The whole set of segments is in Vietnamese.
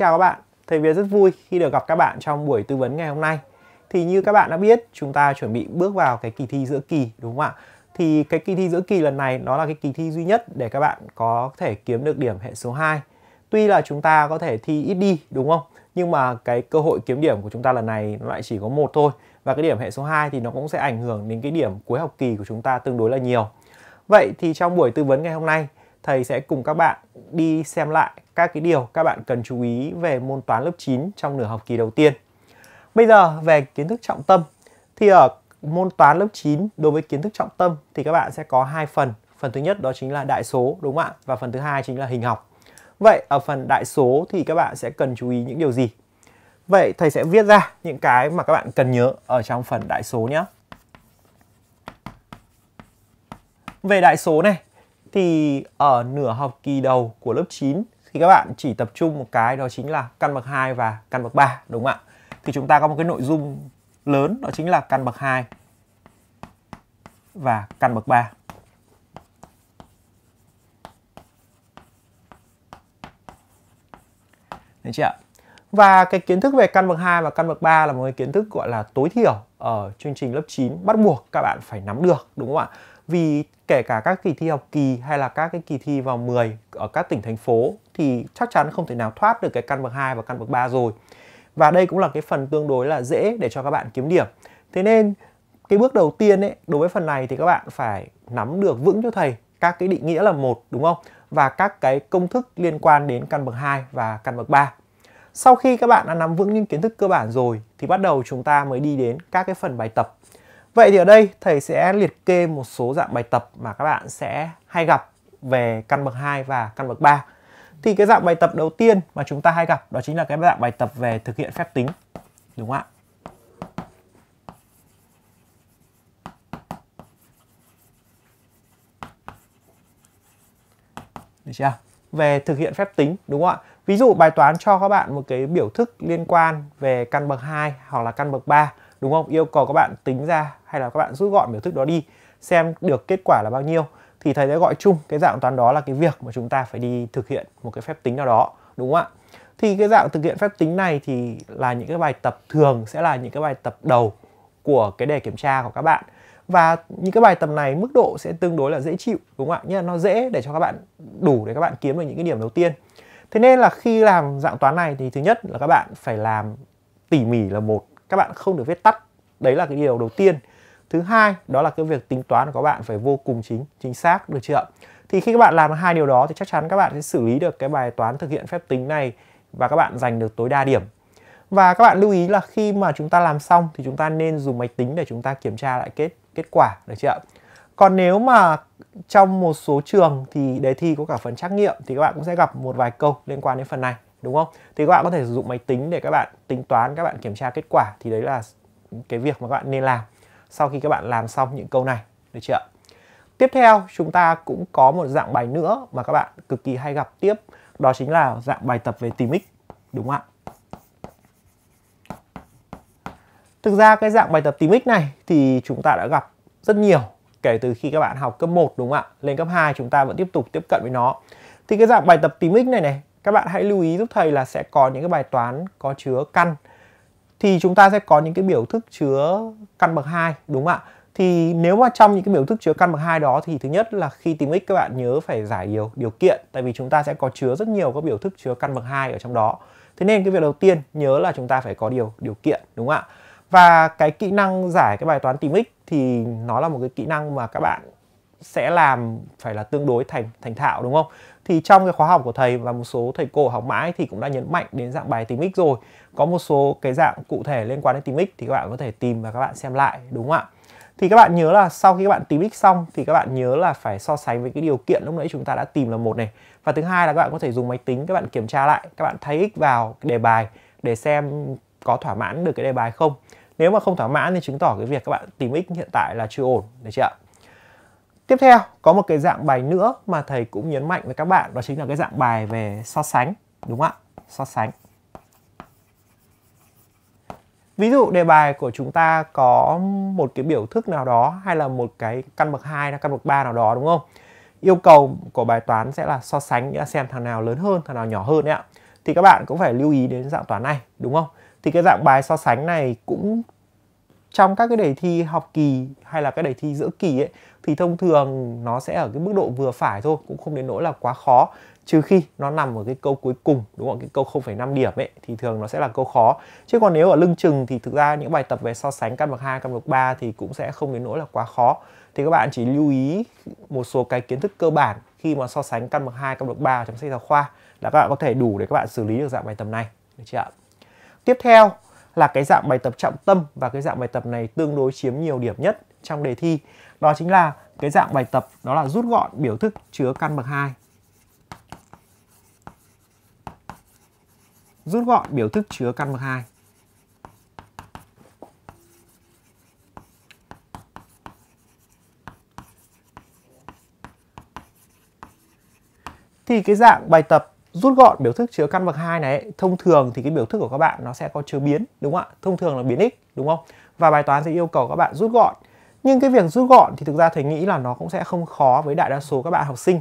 chào các bạn, Thầy Việt rất vui khi được gặp các bạn trong buổi tư vấn ngày hôm nay. Thì như các bạn đã biết, chúng ta chuẩn bị bước vào cái kỳ thi giữa kỳ đúng không ạ? Thì cái kỳ thi giữa kỳ lần này nó là cái kỳ thi duy nhất để các bạn có thể kiếm được điểm hệ số 2. Tuy là chúng ta có thể thi ít đi đúng không? Nhưng mà cái cơ hội kiếm điểm của chúng ta lần này nó lại chỉ có một thôi. Và cái điểm hệ số 2 thì nó cũng sẽ ảnh hưởng đến cái điểm cuối học kỳ của chúng ta tương đối là nhiều. Vậy thì trong buổi tư vấn ngày hôm nay, thầy sẽ cùng các bạn đi xem lại các cái điều các bạn cần chú ý về môn toán lớp 9 trong nửa học kỳ đầu tiên. Bây giờ về kiến thức trọng tâm thì ở môn toán lớp 9 đối với kiến thức trọng tâm thì các bạn sẽ có hai phần. Phần thứ nhất đó chính là đại số đúng không ạ? Và phần thứ hai chính là hình học. Vậy ở phần đại số thì các bạn sẽ cần chú ý những điều gì? Vậy thầy sẽ viết ra những cái mà các bạn cần nhớ ở trong phần đại số nhé. Về đại số này thì ở nửa học kỳ đầu của lớp 9 thì các bạn chỉ tập trung một cái đó chính là căn bậc 2 và căn bậc 3 đúng không ạ? Thì chúng ta có một cái nội dung lớn đó chính là căn bậc 2 và căn bậc 3. Đấy chị ạ? Và cái kiến thức về căn bậc 2 và căn bậc 3 là một cái kiến thức gọi là tối thiểu ở chương trình lớp 9 bắt buộc các bạn phải nắm được đúng không ạ? vì kể cả các kỳ thi học kỳ hay là các cái kỳ thi vào 10 ở các tỉnh thành phố thì chắc chắn không thể nào thoát được cái căn bậc 2 và căn bậc 3 rồi. Và đây cũng là cái phần tương đối là dễ để cho các bạn kiếm điểm. Thế nên cái bước đầu tiên ấy, đối với phần này thì các bạn phải nắm được vững cho thầy các cái định nghĩa là một đúng không? Và các cái công thức liên quan đến căn bậc 2 và căn bậc 3. Sau khi các bạn đã nắm vững những kiến thức cơ bản rồi thì bắt đầu chúng ta mới đi đến các cái phần bài tập Vậy thì ở đây thầy sẽ liệt kê một số dạng bài tập mà các bạn sẽ hay gặp về căn bậc 2 và căn bậc 3. Thì cái dạng bài tập đầu tiên mà chúng ta hay gặp đó chính là cái dạng bài tập về thực hiện phép tính. Đúng không ạ? Được chưa? Về thực hiện phép tính đúng không ạ? Ví dụ bài toán cho các bạn một cái biểu thức liên quan về căn bậc 2 hoặc là căn bậc 3 đúng không yêu cầu các bạn tính ra hay là các bạn rút gọn biểu thức đó đi xem được kết quả là bao nhiêu thì thầy sẽ gọi chung cái dạng toán đó là cái việc mà chúng ta phải đi thực hiện một cái phép tính nào đó đúng không ạ thì cái dạng thực hiện phép tính này thì là những cái bài tập thường sẽ là những cái bài tập đầu của cái đề kiểm tra của các bạn và những cái bài tập này mức độ sẽ tương đối là dễ chịu đúng không ạ nhưng nó dễ để cho các bạn đủ để các bạn kiếm được những cái điểm đầu tiên thế nên là khi làm dạng toán này thì thứ nhất là các bạn phải làm tỉ mỉ là một các bạn không được viết tắt đấy là cái điều đầu tiên thứ hai đó là cái việc tính toán của các bạn phải vô cùng chính chính xác được chưa thì khi các bạn làm hai điều đó thì chắc chắn các bạn sẽ xử lý được cái bài toán thực hiện phép tính này và các bạn giành được tối đa điểm và các bạn lưu ý là khi mà chúng ta làm xong thì chúng ta nên dùng máy tính để chúng ta kiểm tra lại kết kết quả được chưa còn nếu mà trong một số trường thì đề thi có cả phần trắc nghiệm thì các bạn cũng sẽ gặp một vài câu liên quan đến phần này đúng không thì các bạn có thể sử dụng máy tính để các bạn tính toán các bạn kiểm tra kết quả thì đấy là cái việc mà các bạn nên làm sau khi các bạn làm xong những câu này được chưa tiếp theo chúng ta cũng có một dạng bài nữa mà các bạn cực kỳ hay gặp tiếp đó chính là dạng bài tập về tìm x đúng không ạ Thực ra cái dạng bài tập tìm x này thì chúng ta đã gặp rất nhiều kể từ khi các bạn học cấp 1 đúng không ạ? Lên cấp 2 chúng ta vẫn tiếp tục tiếp cận với nó. Thì cái dạng bài tập tìm x này này các bạn hãy lưu ý giúp thầy là sẽ có những cái bài toán có chứa căn thì chúng ta sẽ có những cái biểu thức chứa căn bậc 2 đúng không ạ? Thì nếu mà trong những cái biểu thức chứa căn bậc 2 đó thì thứ nhất là khi tìm x các bạn nhớ phải giải điều điều kiện tại vì chúng ta sẽ có chứa rất nhiều các biểu thức chứa căn bậc 2 ở trong đó. Thế nên cái việc đầu tiên nhớ là chúng ta phải có điều điều kiện đúng không ạ? Và cái kỹ năng giải cái bài toán tìm x thì nó là một cái kỹ năng mà các bạn sẽ làm phải là tương đối thành thành thạo đúng không? thì trong cái khóa học của thầy và một số thầy cô học mãi thì cũng đã nhấn mạnh đến dạng bài tìm x rồi có một số cái dạng cụ thể liên quan đến tìm x thì các bạn có thể tìm và các bạn xem lại đúng không ạ thì các bạn nhớ là sau khi các bạn tìm x xong thì các bạn nhớ là phải so sánh với cái điều kiện lúc nãy chúng ta đã tìm là một này và thứ hai là các bạn có thể dùng máy tính các bạn kiểm tra lại các bạn thay x vào đề bài để xem có thỏa mãn được cái đề bài không nếu mà không thỏa mãn thì chứng tỏ cái việc các bạn tìm x hiện tại là chưa ổn được chưa ạ Tiếp theo, có một cái dạng bài nữa mà thầy cũng nhấn mạnh với các bạn đó chính là cái dạng bài về so sánh, đúng không ạ? So sánh. Ví dụ đề bài của chúng ta có một cái biểu thức nào đó hay là một cái căn bậc 2 hay căn bậc 3 nào đó đúng không? Yêu cầu của bài toán sẽ là so sánh xem thằng nào lớn hơn, thằng nào nhỏ hơn đấy ạ. Thì các bạn cũng phải lưu ý đến dạng toán này đúng không? Thì cái dạng bài so sánh này cũng trong các cái đề thi học kỳ hay là cái đề thi giữa kỳ ấy thì thông thường nó sẽ ở cái mức độ vừa phải thôi cũng không đến nỗi là quá khó trừ khi nó nằm ở cái câu cuối cùng đúng không cái câu 0,5 điểm ấy thì thường nó sẽ là câu khó chứ còn nếu ở lưng chừng thì thực ra những bài tập về so sánh căn bậc 2 căn bậc 3 thì cũng sẽ không đến nỗi là quá khó thì các bạn chỉ lưu ý một số cái kiến thức cơ bản khi mà so sánh căn bậc 2 căn bậc 3 trong sách giáo khoa là các bạn có thể đủ để các bạn xử lý được dạng bài tập này được chưa ạ tiếp theo là cái dạng bài tập trọng tâm và cái dạng bài tập này tương đối chiếm nhiều điểm nhất trong đề thi đó chính là cái dạng bài tập đó là rút gọn biểu thức chứa căn bậc 2. Rút gọn biểu thức chứa căn bậc 2. Thì cái dạng bài tập rút gọn biểu thức chứa căn bậc 2 này thông thường thì cái biểu thức của các bạn nó sẽ có chứa biến đúng không ạ? Thông thường là biến x đúng không? Và bài toán sẽ yêu cầu các bạn rút gọn nhưng cái việc rút gọn thì thực ra thầy nghĩ là nó cũng sẽ không khó với đại đa số các bạn học sinh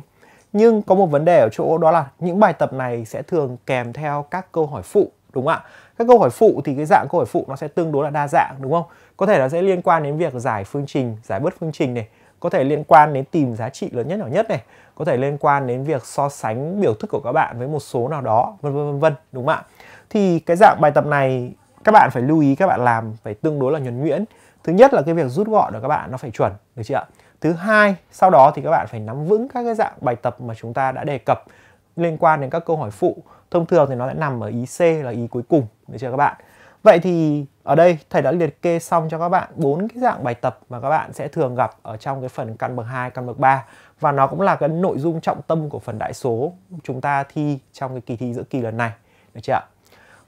nhưng có một vấn đề ở chỗ đó là những bài tập này sẽ thường kèm theo các câu hỏi phụ đúng không ạ các câu hỏi phụ thì cái dạng câu hỏi phụ nó sẽ tương đối là đa dạng đúng không có thể là sẽ liên quan đến việc giải phương trình giải bớt phương trình này có thể liên quan đến tìm giá trị lớn nhất nhỏ nhất này có thể liên quan đến việc so sánh biểu thức của các bạn với một số nào đó vân vân vân vân đúng không ạ thì cái dạng bài tập này các bạn phải lưu ý các bạn làm phải tương đối là nhuần nhuyễn thứ nhất là cái việc rút gọn của các bạn nó phải chuẩn được chưa ạ thứ hai sau đó thì các bạn phải nắm vững các cái dạng bài tập mà chúng ta đã đề cập liên quan đến các câu hỏi phụ thông thường thì nó sẽ nằm ở ý C là ý cuối cùng được chưa các bạn vậy thì ở đây thầy đã liệt kê xong cho các bạn bốn cái dạng bài tập mà các bạn sẽ thường gặp ở trong cái phần căn bậc 2, căn bậc 3 và nó cũng là cái nội dung trọng tâm của phần đại số chúng ta thi trong cái kỳ thi giữa kỳ lần này được chưa ạ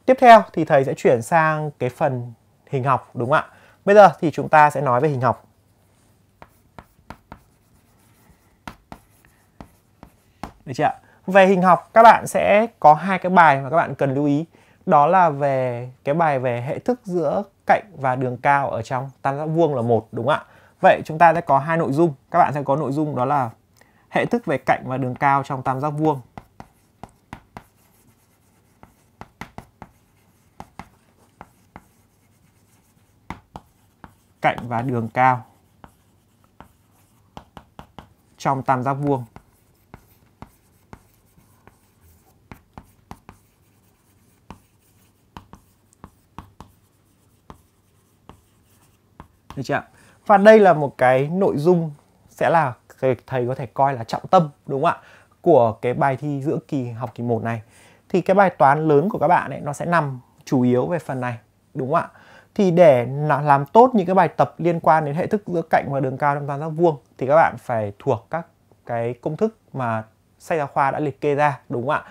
tiếp theo thì thầy sẽ chuyển sang cái phần hình học đúng không ạ Bây giờ thì chúng ta sẽ nói về hình học. Được chưa ạ? Về hình học các bạn sẽ có hai cái bài mà các bạn cần lưu ý. Đó là về cái bài về hệ thức giữa cạnh và đường cao ở trong tam giác vuông là một đúng không ạ? Vậy chúng ta sẽ có hai nội dung. Các bạn sẽ có nội dung đó là hệ thức về cạnh và đường cao trong tam giác vuông cạnh và đường cao trong tam giác vuông. Được chưa Và đây là một cái nội dung sẽ là thầy có thể coi là trọng tâm đúng không ạ? Của cái bài thi giữa kỳ học kỳ 1 này. Thì cái bài toán lớn của các bạn ấy nó sẽ nằm chủ yếu về phần này đúng không ạ? thì để làm tốt những cái bài tập liên quan đến hệ thức giữa cạnh và đường cao trong tam giác vuông thì các bạn phải thuộc các cái công thức mà sách giáo khoa đã liệt kê ra đúng không ạ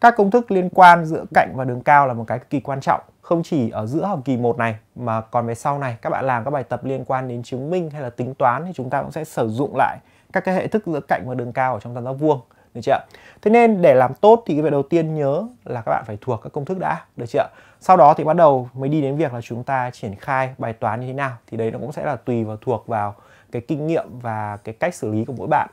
các công thức liên quan giữa cạnh và đường cao là một cái cực kỳ quan trọng không chỉ ở giữa học kỳ 1 này mà còn về sau này các bạn làm các bài tập liên quan đến chứng minh hay là tính toán thì chúng ta cũng sẽ sử dụng lại các cái hệ thức giữa cạnh và đường cao ở trong tam giác vuông được chưa ạ? Thế nên để làm tốt thì cái việc đầu tiên nhớ là các bạn phải thuộc các công thức đã, được chưa ạ? Sau đó thì bắt đầu mới đi đến việc là chúng ta triển khai bài toán như thế nào thì đấy nó cũng sẽ là tùy vào thuộc vào cái kinh nghiệm và cái cách xử lý của mỗi bạn.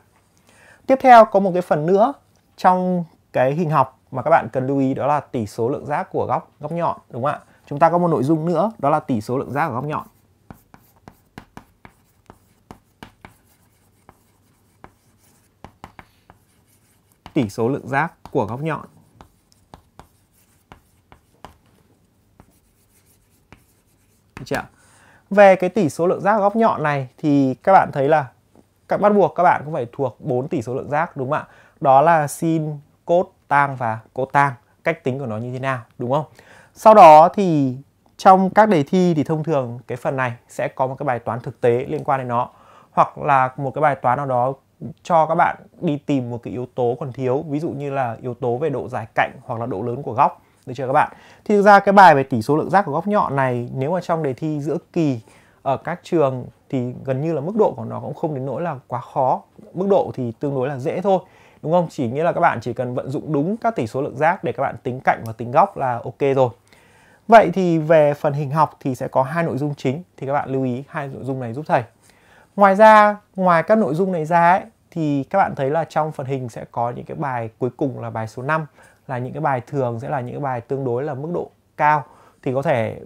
Tiếp theo có một cái phần nữa trong cái hình học mà các bạn cần lưu ý đó là tỷ số lượng giác của góc góc nhọn đúng không ạ? Chúng ta có một nội dung nữa đó là tỷ số lượng giác của góc nhọn. tỷ số lượng giác của góc nhọn. Được chưa? Về cái tỷ số lượng giác góc nhọn này thì các bạn thấy là các bắt buộc các bạn cũng phải thuộc 4 tỷ số lượng giác đúng không ạ? Đó là sin, cos, tan và cotan. Cách tính của nó như thế nào đúng không? Sau đó thì trong các đề thi thì thông thường cái phần này sẽ có một cái bài toán thực tế liên quan đến nó hoặc là một cái bài toán nào đó cho các bạn đi tìm một cái yếu tố còn thiếu ví dụ như là yếu tố về độ dài cạnh hoặc là độ lớn của góc được chưa các bạn thì thực ra cái bài về tỷ số lượng giác của góc nhọn này nếu mà trong đề thi giữa kỳ ở các trường thì gần như là mức độ của nó cũng không đến nỗi là quá khó mức độ thì tương đối là dễ thôi đúng không chỉ nghĩa là các bạn chỉ cần vận dụng đúng các tỷ số lượng giác để các bạn tính cạnh và tính góc là ok rồi vậy thì về phần hình học thì sẽ có hai nội dung chính thì các bạn lưu ý hai nội dung này giúp thầy ngoài ra ngoài các nội dung này ra ấy, thì các bạn thấy là trong phần hình sẽ có những cái bài cuối cùng là bài số 5 là những cái bài thường sẽ là những cái bài tương đối là mức độ cao thì có thể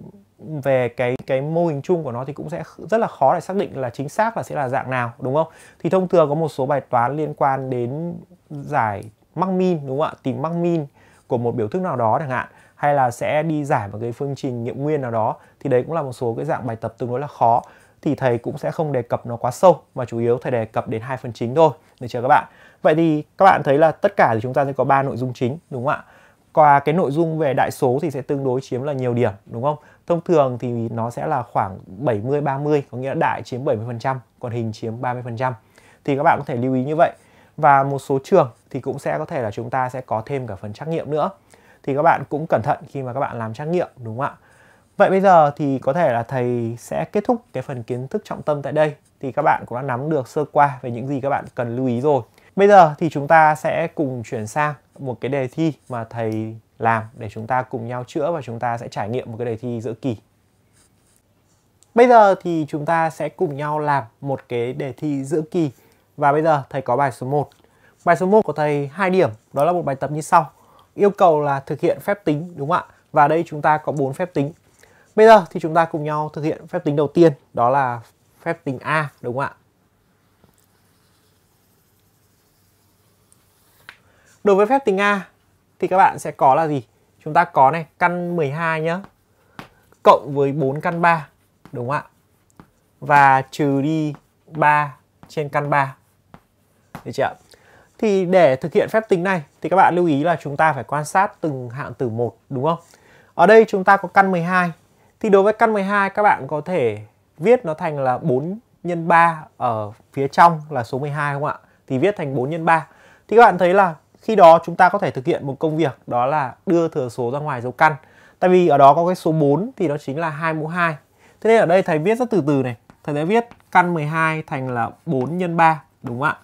về cái cái mô hình chung của nó thì cũng sẽ rất là khó để xác định là chính xác là sẽ là dạng nào đúng không? Thì thông thường có một số bài toán liên quan đến giải mắc min đúng không ạ? Tìm mắc min của một biểu thức nào đó chẳng hạn hay là sẽ đi giải một cái phương trình nghiệm nguyên nào đó thì đấy cũng là một số cái dạng bài tập tương đối là khó thì thầy cũng sẽ không đề cập nó quá sâu mà chủ yếu thầy đề cập đến hai phần chính thôi được chưa các bạn vậy thì các bạn thấy là tất cả thì chúng ta sẽ có ba nội dung chính đúng không ạ qua cái nội dung về đại số thì sẽ tương đối chiếm là nhiều điểm đúng không thông thường thì nó sẽ là khoảng 70 30 có nghĩa là đại chiếm 70% còn hình chiếm 30% thì các bạn có thể lưu ý như vậy và một số trường thì cũng sẽ có thể là chúng ta sẽ có thêm cả phần trắc nghiệm nữa thì các bạn cũng cẩn thận khi mà các bạn làm trắc nghiệm đúng không ạ Vậy bây giờ thì có thể là thầy sẽ kết thúc cái phần kiến thức trọng tâm tại đây thì các bạn cũng đã nắm được sơ qua về những gì các bạn cần lưu ý rồi. Bây giờ thì chúng ta sẽ cùng chuyển sang một cái đề thi mà thầy làm để chúng ta cùng nhau chữa và chúng ta sẽ trải nghiệm một cái đề thi giữa kỳ. Bây giờ thì chúng ta sẽ cùng nhau làm một cái đề thi giữa kỳ. Và bây giờ thầy có bài số 1. Bài số 1 của thầy hai điểm, đó là một bài tập như sau. Yêu cầu là thực hiện phép tính đúng không ạ? Và đây chúng ta có bốn phép tính. Bây giờ thì chúng ta cùng nhau thực hiện phép tính đầu tiên, đó là phép tính A, đúng không ạ? Đối với phép tính A thì các bạn sẽ có là gì? Chúng ta có này, căn 12 nhá, cộng với 4 căn 3, đúng không ạ? Và trừ đi 3 trên căn 3. Được chưa ạ? Thì để thực hiện phép tính này thì các bạn lưu ý là chúng ta phải quan sát từng hạng tử một đúng không? Ở đây chúng ta có căn 12 thì đối với căn 12 các bạn có thể viết nó thành là 4 nhân 3 ở phía trong là số 12 không ạ? Thì viết thành 4 nhân 3. Thì các bạn thấy là khi đó chúng ta có thể thực hiện một công việc đó là đưa thừa số ra ngoài dấu căn. Tại vì ở đó có cái số 4 thì nó chính là 2 mũ 2. Thế nên ở đây thầy viết rất từ từ này. Thầy đã viết căn 12 thành là 4 nhân 3 đúng không ạ?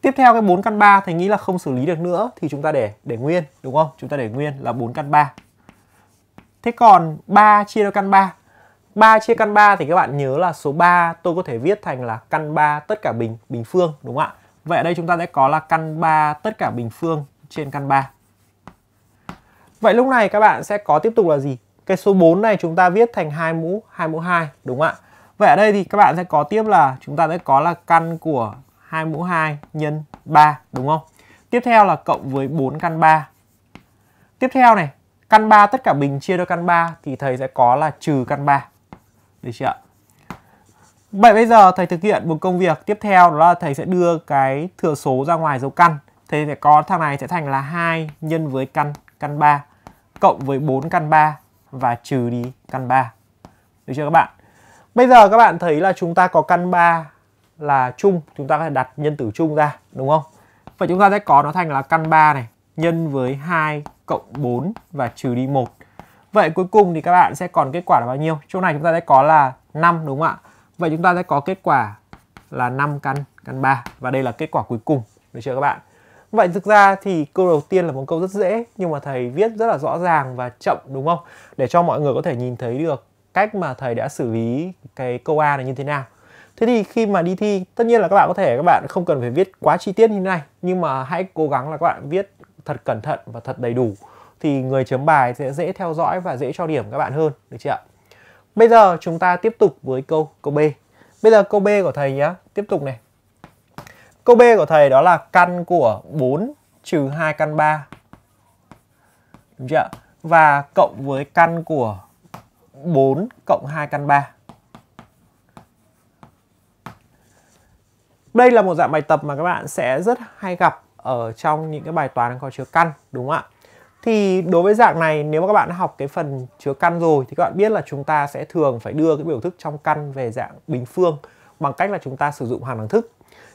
Tiếp theo cái 4 căn 3 thầy nghĩ là không xử lý được nữa thì chúng ta để để nguyên đúng không? Chúng ta để nguyên là 4 căn 3. Thế còn 3 chia cho căn 3 3 chia căn 3 thì các bạn nhớ là số 3 tôi có thể viết thành là căn 3 tất cả bình bình phương đúng không ạ? Vậy ở đây chúng ta sẽ có là căn 3 tất cả bình phương trên căn 3. Vậy lúc này các bạn sẽ có tiếp tục là gì? Cái số 4 này chúng ta viết thành 2 mũ 2 mũ 2 đúng không ạ? Vậy ở đây thì các bạn sẽ có tiếp là chúng ta sẽ có là căn của 2 mũ 2 nhân 3 đúng không? Tiếp theo là cộng với 4 căn 3. Tiếp theo này, căn 3 tất cả bình chia đôi căn 3 thì thầy sẽ có là trừ căn 3. Được chưa ạ? Vậy bây giờ thầy thực hiện một công việc tiếp theo đó là thầy sẽ đưa cái thừa số ra ngoài dấu căn. Thầy sẽ có thằng này sẽ thành là 2 nhân với căn căn 3 cộng với 4 căn 3 và trừ đi căn 3. Được chưa các bạn? Bây giờ các bạn thấy là chúng ta có căn 3 là chung, chúng ta có thể đặt nhân tử chung ra, đúng không? Vậy chúng ta sẽ có nó thành là căn 3 này nhân với 2 cộng 4 và trừ đi 1. Vậy cuối cùng thì các bạn sẽ còn kết quả là bao nhiêu? Chỗ này chúng ta sẽ có là 5 đúng không ạ? Vậy chúng ta sẽ có kết quả là 5 căn căn 3 và đây là kết quả cuối cùng. Được chưa các bạn? Vậy thực ra thì câu đầu tiên là một câu rất dễ nhưng mà thầy viết rất là rõ ràng và chậm đúng không? Để cho mọi người có thể nhìn thấy được cách mà thầy đã xử lý cái câu A này như thế nào. Thế thì khi mà đi thi, tất nhiên là các bạn có thể các bạn không cần phải viết quá chi tiết như thế này nhưng mà hãy cố gắng là các bạn viết thật cẩn thận và thật đầy đủ thì người chấm bài sẽ dễ theo dõi và dễ cho điểm các bạn hơn được chưa ạ bây giờ chúng ta tiếp tục với câu câu b bây giờ câu b của thầy nhé tiếp tục này câu b của thầy đó là căn của 4 trừ hai căn 3 được chưa và cộng với căn của 4 cộng 2 căn 3 Đây là một dạng bài tập mà các bạn sẽ rất hay gặp ở trong những cái bài toán có chứa căn đúng không ạ? Thì đối với dạng này nếu mà các bạn đã học cái phần chứa căn rồi thì các bạn biết là chúng ta sẽ thường phải đưa cái biểu thức trong căn về dạng bình phương bằng cách là chúng ta sử dụng hàm đẳng thức.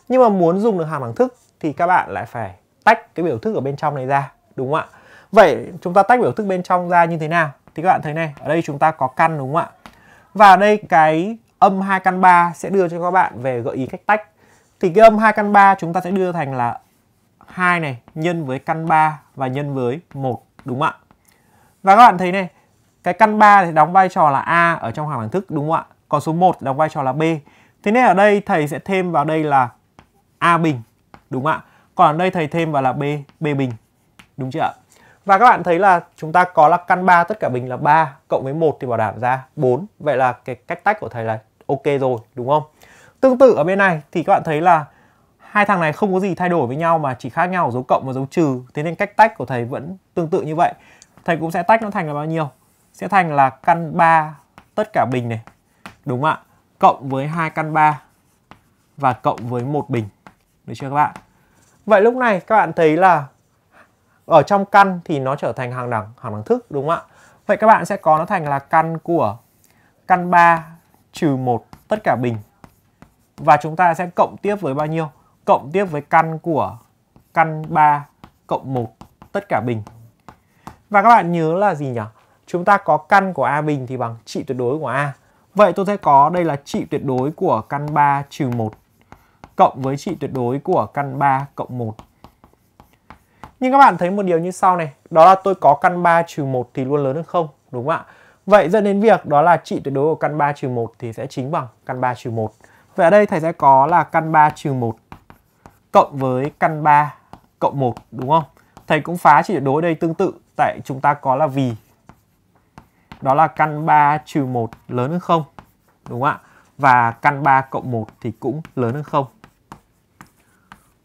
Nhưng mà muốn dùng được hàm đẳng thức thì các bạn lại phải tách cái biểu thức ở bên trong này ra đúng không ạ? Vậy chúng ta tách biểu thức bên trong ra như thế nào? Thì các bạn thấy này, ở đây chúng ta có căn đúng không ạ? Và ở đây cái âm 2 căn 3 sẽ đưa cho các bạn về gợi ý cách tách. Thì cái âm 2 căn 3 chúng ta sẽ đưa thành là 2 này nhân với căn 3 và nhân với 1 đúng không ạ? Và các bạn thấy này, cái căn 3 thì đóng vai trò là A ở trong hàng đẳng thức đúng không ạ? Còn số 1 đóng vai trò là B. Thế nên ở đây thầy sẽ thêm vào đây là A bình đúng không ạ? Còn ở đây thầy thêm vào là B, B bình đúng chưa ạ? Và các bạn thấy là chúng ta có là căn 3 tất cả bình là 3 cộng với 1 thì bảo đảm ra 4. Vậy là cái cách tách của thầy là ok rồi đúng không? Tương tự ở bên này thì các bạn thấy là hai thằng này không có gì thay đổi với nhau mà chỉ khác nhau ở dấu cộng và dấu trừ thế nên cách tách của thầy vẫn tương tự như vậy thầy cũng sẽ tách nó thành là bao nhiêu sẽ thành là căn 3 tất cả bình này đúng không ạ cộng với hai căn 3 và cộng với một bình được chưa các bạn vậy lúc này các bạn thấy là ở trong căn thì nó trở thành hàng đẳng hàng đẳng thức đúng không ạ vậy các bạn sẽ có nó thành là căn của căn 3 trừ một tất cả bình và chúng ta sẽ cộng tiếp với bao nhiêu cộng tiếp với căn của căn 3 cộng 1 tất cả bình. Và các bạn nhớ là gì nhỉ? Chúng ta có căn của A bình thì bằng trị tuyệt đối của A. Vậy tôi sẽ có đây là trị tuyệt đối của căn 3 trừ 1 cộng với trị tuyệt đối của căn 3 cộng 1. Nhưng các bạn thấy một điều như sau này, đó là tôi có căn 3 trừ 1 thì luôn lớn hơn không đúng không ạ? Vậy dẫn đến việc đó là trị tuyệt đối của căn 3 trừ 1 thì sẽ chính bằng căn 3 trừ 1. Vậy ở đây thầy sẽ có là căn 3 trừ 1 cộng với căn 3 cộng 1 đúng không? Thầy cũng phá chỉ đối đây tương tự tại chúng ta có là vì đó là căn 3 trừ 1 lớn hơn 0 đúng không ạ? Và căn 3 cộng 1 thì cũng lớn hơn 0.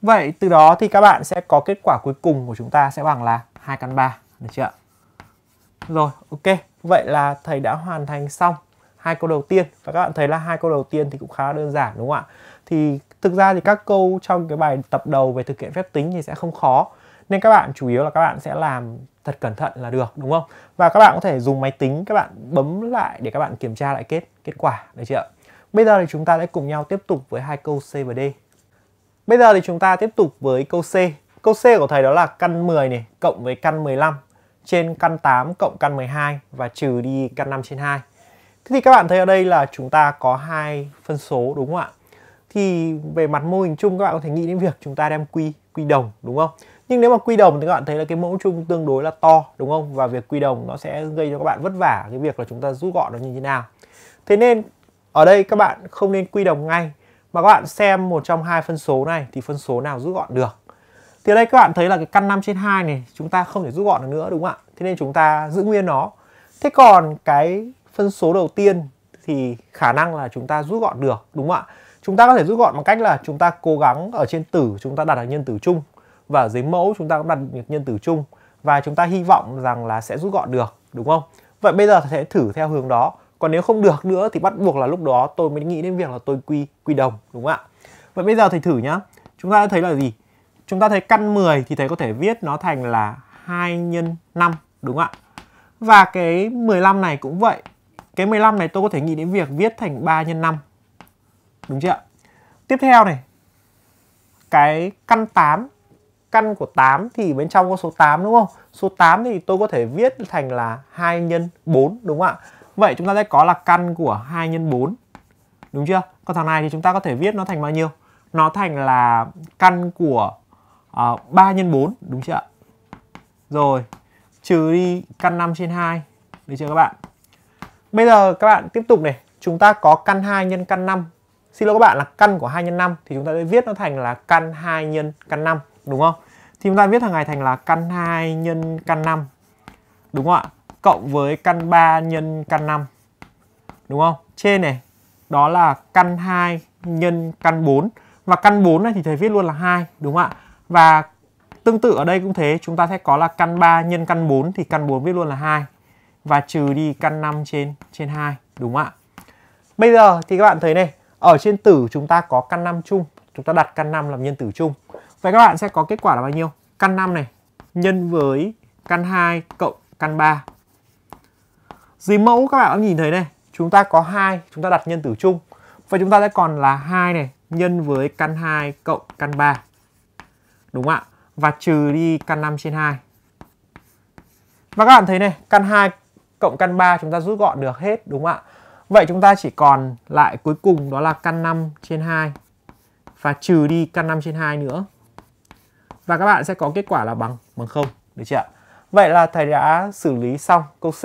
Vậy từ đó thì các bạn sẽ có kết quả cuối cùng của chúng ta sẽ bằng là 2 căn 3 được chưa ạ? Rồi, ok. Vậy là thầy đã hoàn thành xong hai câu đầu tiên và các bạn thấy là hai câu đầu tiên thì cũng khá đơn giản đúng không ạ thì thực ra thì các câu trong cái bài tập đầu về thực hiện phép tính thì sẽ không khó nên các bạn chủ yếu là các bạn sẽ làm thật cẩn thận là được đúng không và các bạn có thể dùng máy tính các bạn bấm lại để các bạn kiểm tra lại kết kết quả được chưa bây giờ thì chúng ta sẽ cùng nhau tiếp tục với hai câu C và D bây giờ thì chúng ta tiếp tục với câu C câu C của thầy đó là căn 10 này cộng với căn 15 trên căn 8 cộng căn 12 và trừ đi căn 5 trên 2 Thế thì các bạn thấy ở đây là chúng ta có hai phân số đúng không ạ? Thì về mặt mô hình chung các bạn có thể nghĩ đến việc chúng ta đem quy quy đồng đúng không? Nhưng nếu mà quy đồng thì các bạn thấy là cái mẫu chung tương đối là to đúng không? Và việc quy đồng nó sẽ gây cho các bạn vất vả cái việc là chúng ta rút gọn nó như thế nào. Thế nên ở đây các bạn không nên quy đồng ngay mà các bạn xem một trong hai phân số này thì phân số nào rút gọn được. Thì ở đây các bạn thấy là cái căn 5 trên 2 này chúng ta không thể rút gọn được nữa đúng không ạ? Thế nên chúng ta giữ nguyên nó. Thế còn cái phân số đầu tiên thì khả năng là chúng ta rút gọn được đúng không ạ chúng ta có thể rút gọn bằng cách là chúng ta cố gắng ở trên tử chúng ta đặt nhân tử chung và ở dưới mẫu chúng ta cũng đặt nhân tử chung và chúng ta hy vọng rằng là sẽ rút gọn được đúng không vậy bây giờ sẽ thử theo hướng đó còn nếu không được nữa thì bắt buộc là lúc đó tôi mới nghĩ đến việc là tôi quy quy đồng đúng không ạ vậy bây giờ thì thử nhá chúng ta thấy là gì chúng ta thấy căn 10 thì thầy có thể viết nó thành là 2 nhân 5 đúng không ạ và cái 15 này cũng vậy cái 15 này tôi có thể nghĩ đến việc viết thành 3 x 5. Đúng chưa ạ? Tiếp theo này. Cái căn 8 căn của 8 thì bên trong có số 8 đúng không? Số 8 thì tôi có thể viết thành là 2 nhân 4 đúng không ạ? Vậy chúng ta sẽ có là căn của 2 nhân 4. Đúng chưa? Còn thằng này thì chúng ta có thể viết nó thành bao nhiêu? Nó thành là căn của uh, ờ, 3 nhân 4 đúng chưa ạ? Rồi, trừ đi căn 5 trên 2. Được chưa các bạn? Bây giờ các bạn tiếp tục này, chúng ta có căn 2 nhân căn 5. Xin lỗi các bạn là căn của 2 nhân 5 thì chúng ta sẽ viết nó thành là căn 2 nhân căn 5, đúng không? Thì chúng ta viết thằng này thành là căn 2 nhân căn 5. Đúng không ạ? Cộng với căn 3 nhân căn 5. Đúng không? Trên này đó là căn 2 nhân căn 4 và căn 4 này thì thầy viết luôn là 2, đúng không ạ? Và tương tự ở đây cũng thế, chúng ta sẽ có là căn 3 nhân căn 4 thì căn 4 viết luôn là 2 và trừ đi căn 5 trên trên 2 đúng không ạ? Bây giờ thì các bạn thấy này, ở trên tử chúng ta có căn 5 chung, chúng ta đặt căn 5 làm nhân tử chung. Vậy các bạn sẽ có kết quả là bao nhiêu? Căn 5 này nhân với căn 2 cộng căn 3. Dưới mẫu các bạn nhìn thấy này, chúng ta có 2, chúng ta đặt nhân tử chung. Vậy chúng ta sẽ còn là 2 này nhân với căn 2 cộng căn 3. Đúng không ạ? Và trừ đi căn 5 trên 2. Và các bạn thấy này, căn 2 cộng căn 3 chúng ta rút gọn được hết đúng không ạ? Vậy chúng ta chỉ còn lại cuối cùng đó là căn 5 trên 2 và trừ đi căn 5 trên 2 nữa. Và các bạn sẽ có kết quả là bằng bằng 0, được chưa ạ? Vậy là thầy đã xử lý xong câu C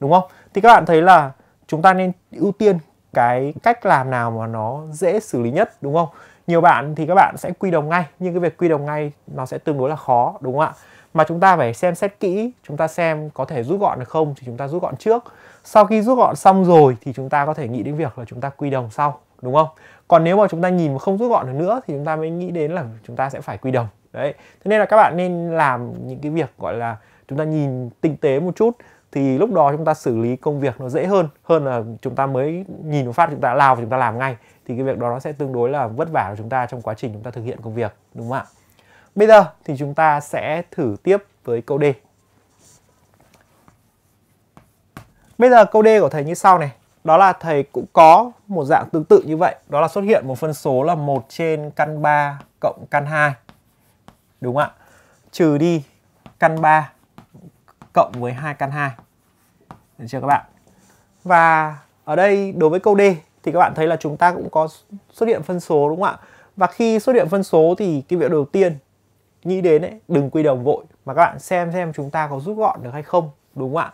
đúng không? Thì các bạn thấy là chúng ta nên ưu tiên cái cách làm nào mà nó dễ xử lý nhất đúng không? Nhiều bạn thì các bạn sẽ quy đồng ngay nhưng cái việc quy đồng ngay nó sẽ tương đối là khó đúng không ạ? mà chúng ta phải xem xét kỹ chúng ta xem có thể rút gọn được không thì chúng ta rút gọn trước sau khi rút gọn xong rồi thì chúng ta có thể nghĩ đến việc là chúng ta quy đồng sau đúng không còn nếu mà chúng ta nhìn mà không rút gọn được nữa thì chúng ta mới nghĩ đến là chúng ta sẽ phải quy đồng đấy thế nên là các bạn nên làm những cái việc gọi là chúng ta nhìn tinh tế một chút thì lúc đó chúng ta xử lý công việc nó dễ hơn hơn là chúng ta mới nhìn một phát chúng ta lao và chúng ta làm ngay thì cái việc đó nó sẽ tương đối là vất vả của chúng ta trong quá trình chúng ta thực hiện công việc đúng không ạ Bây giờ thì chúng ta sẽ thử tiếp với câu D. Bây giờ câu D của thầy như sau này. Đó là thầy cũng có một dạng tương tự như vậy. Đó là xuất hiện một phân số là 1 trên căn 3 cộng căn 2. Đúng ạ. Trừ đi căn 3 cộng với 2 căn 2. Được chưa các bạn? Và ở đây đối với câu D thì các bạn thấy là chúng ta cũng có xuất hiện phân số đúng không ạ? Và khi xuất hiện phân số thì cái việc đầu tiên nghĩ đến ấy, đừng quy đồng vội mà các bạn xem xem chúng ta có rút gọn được hay không đúng không ạ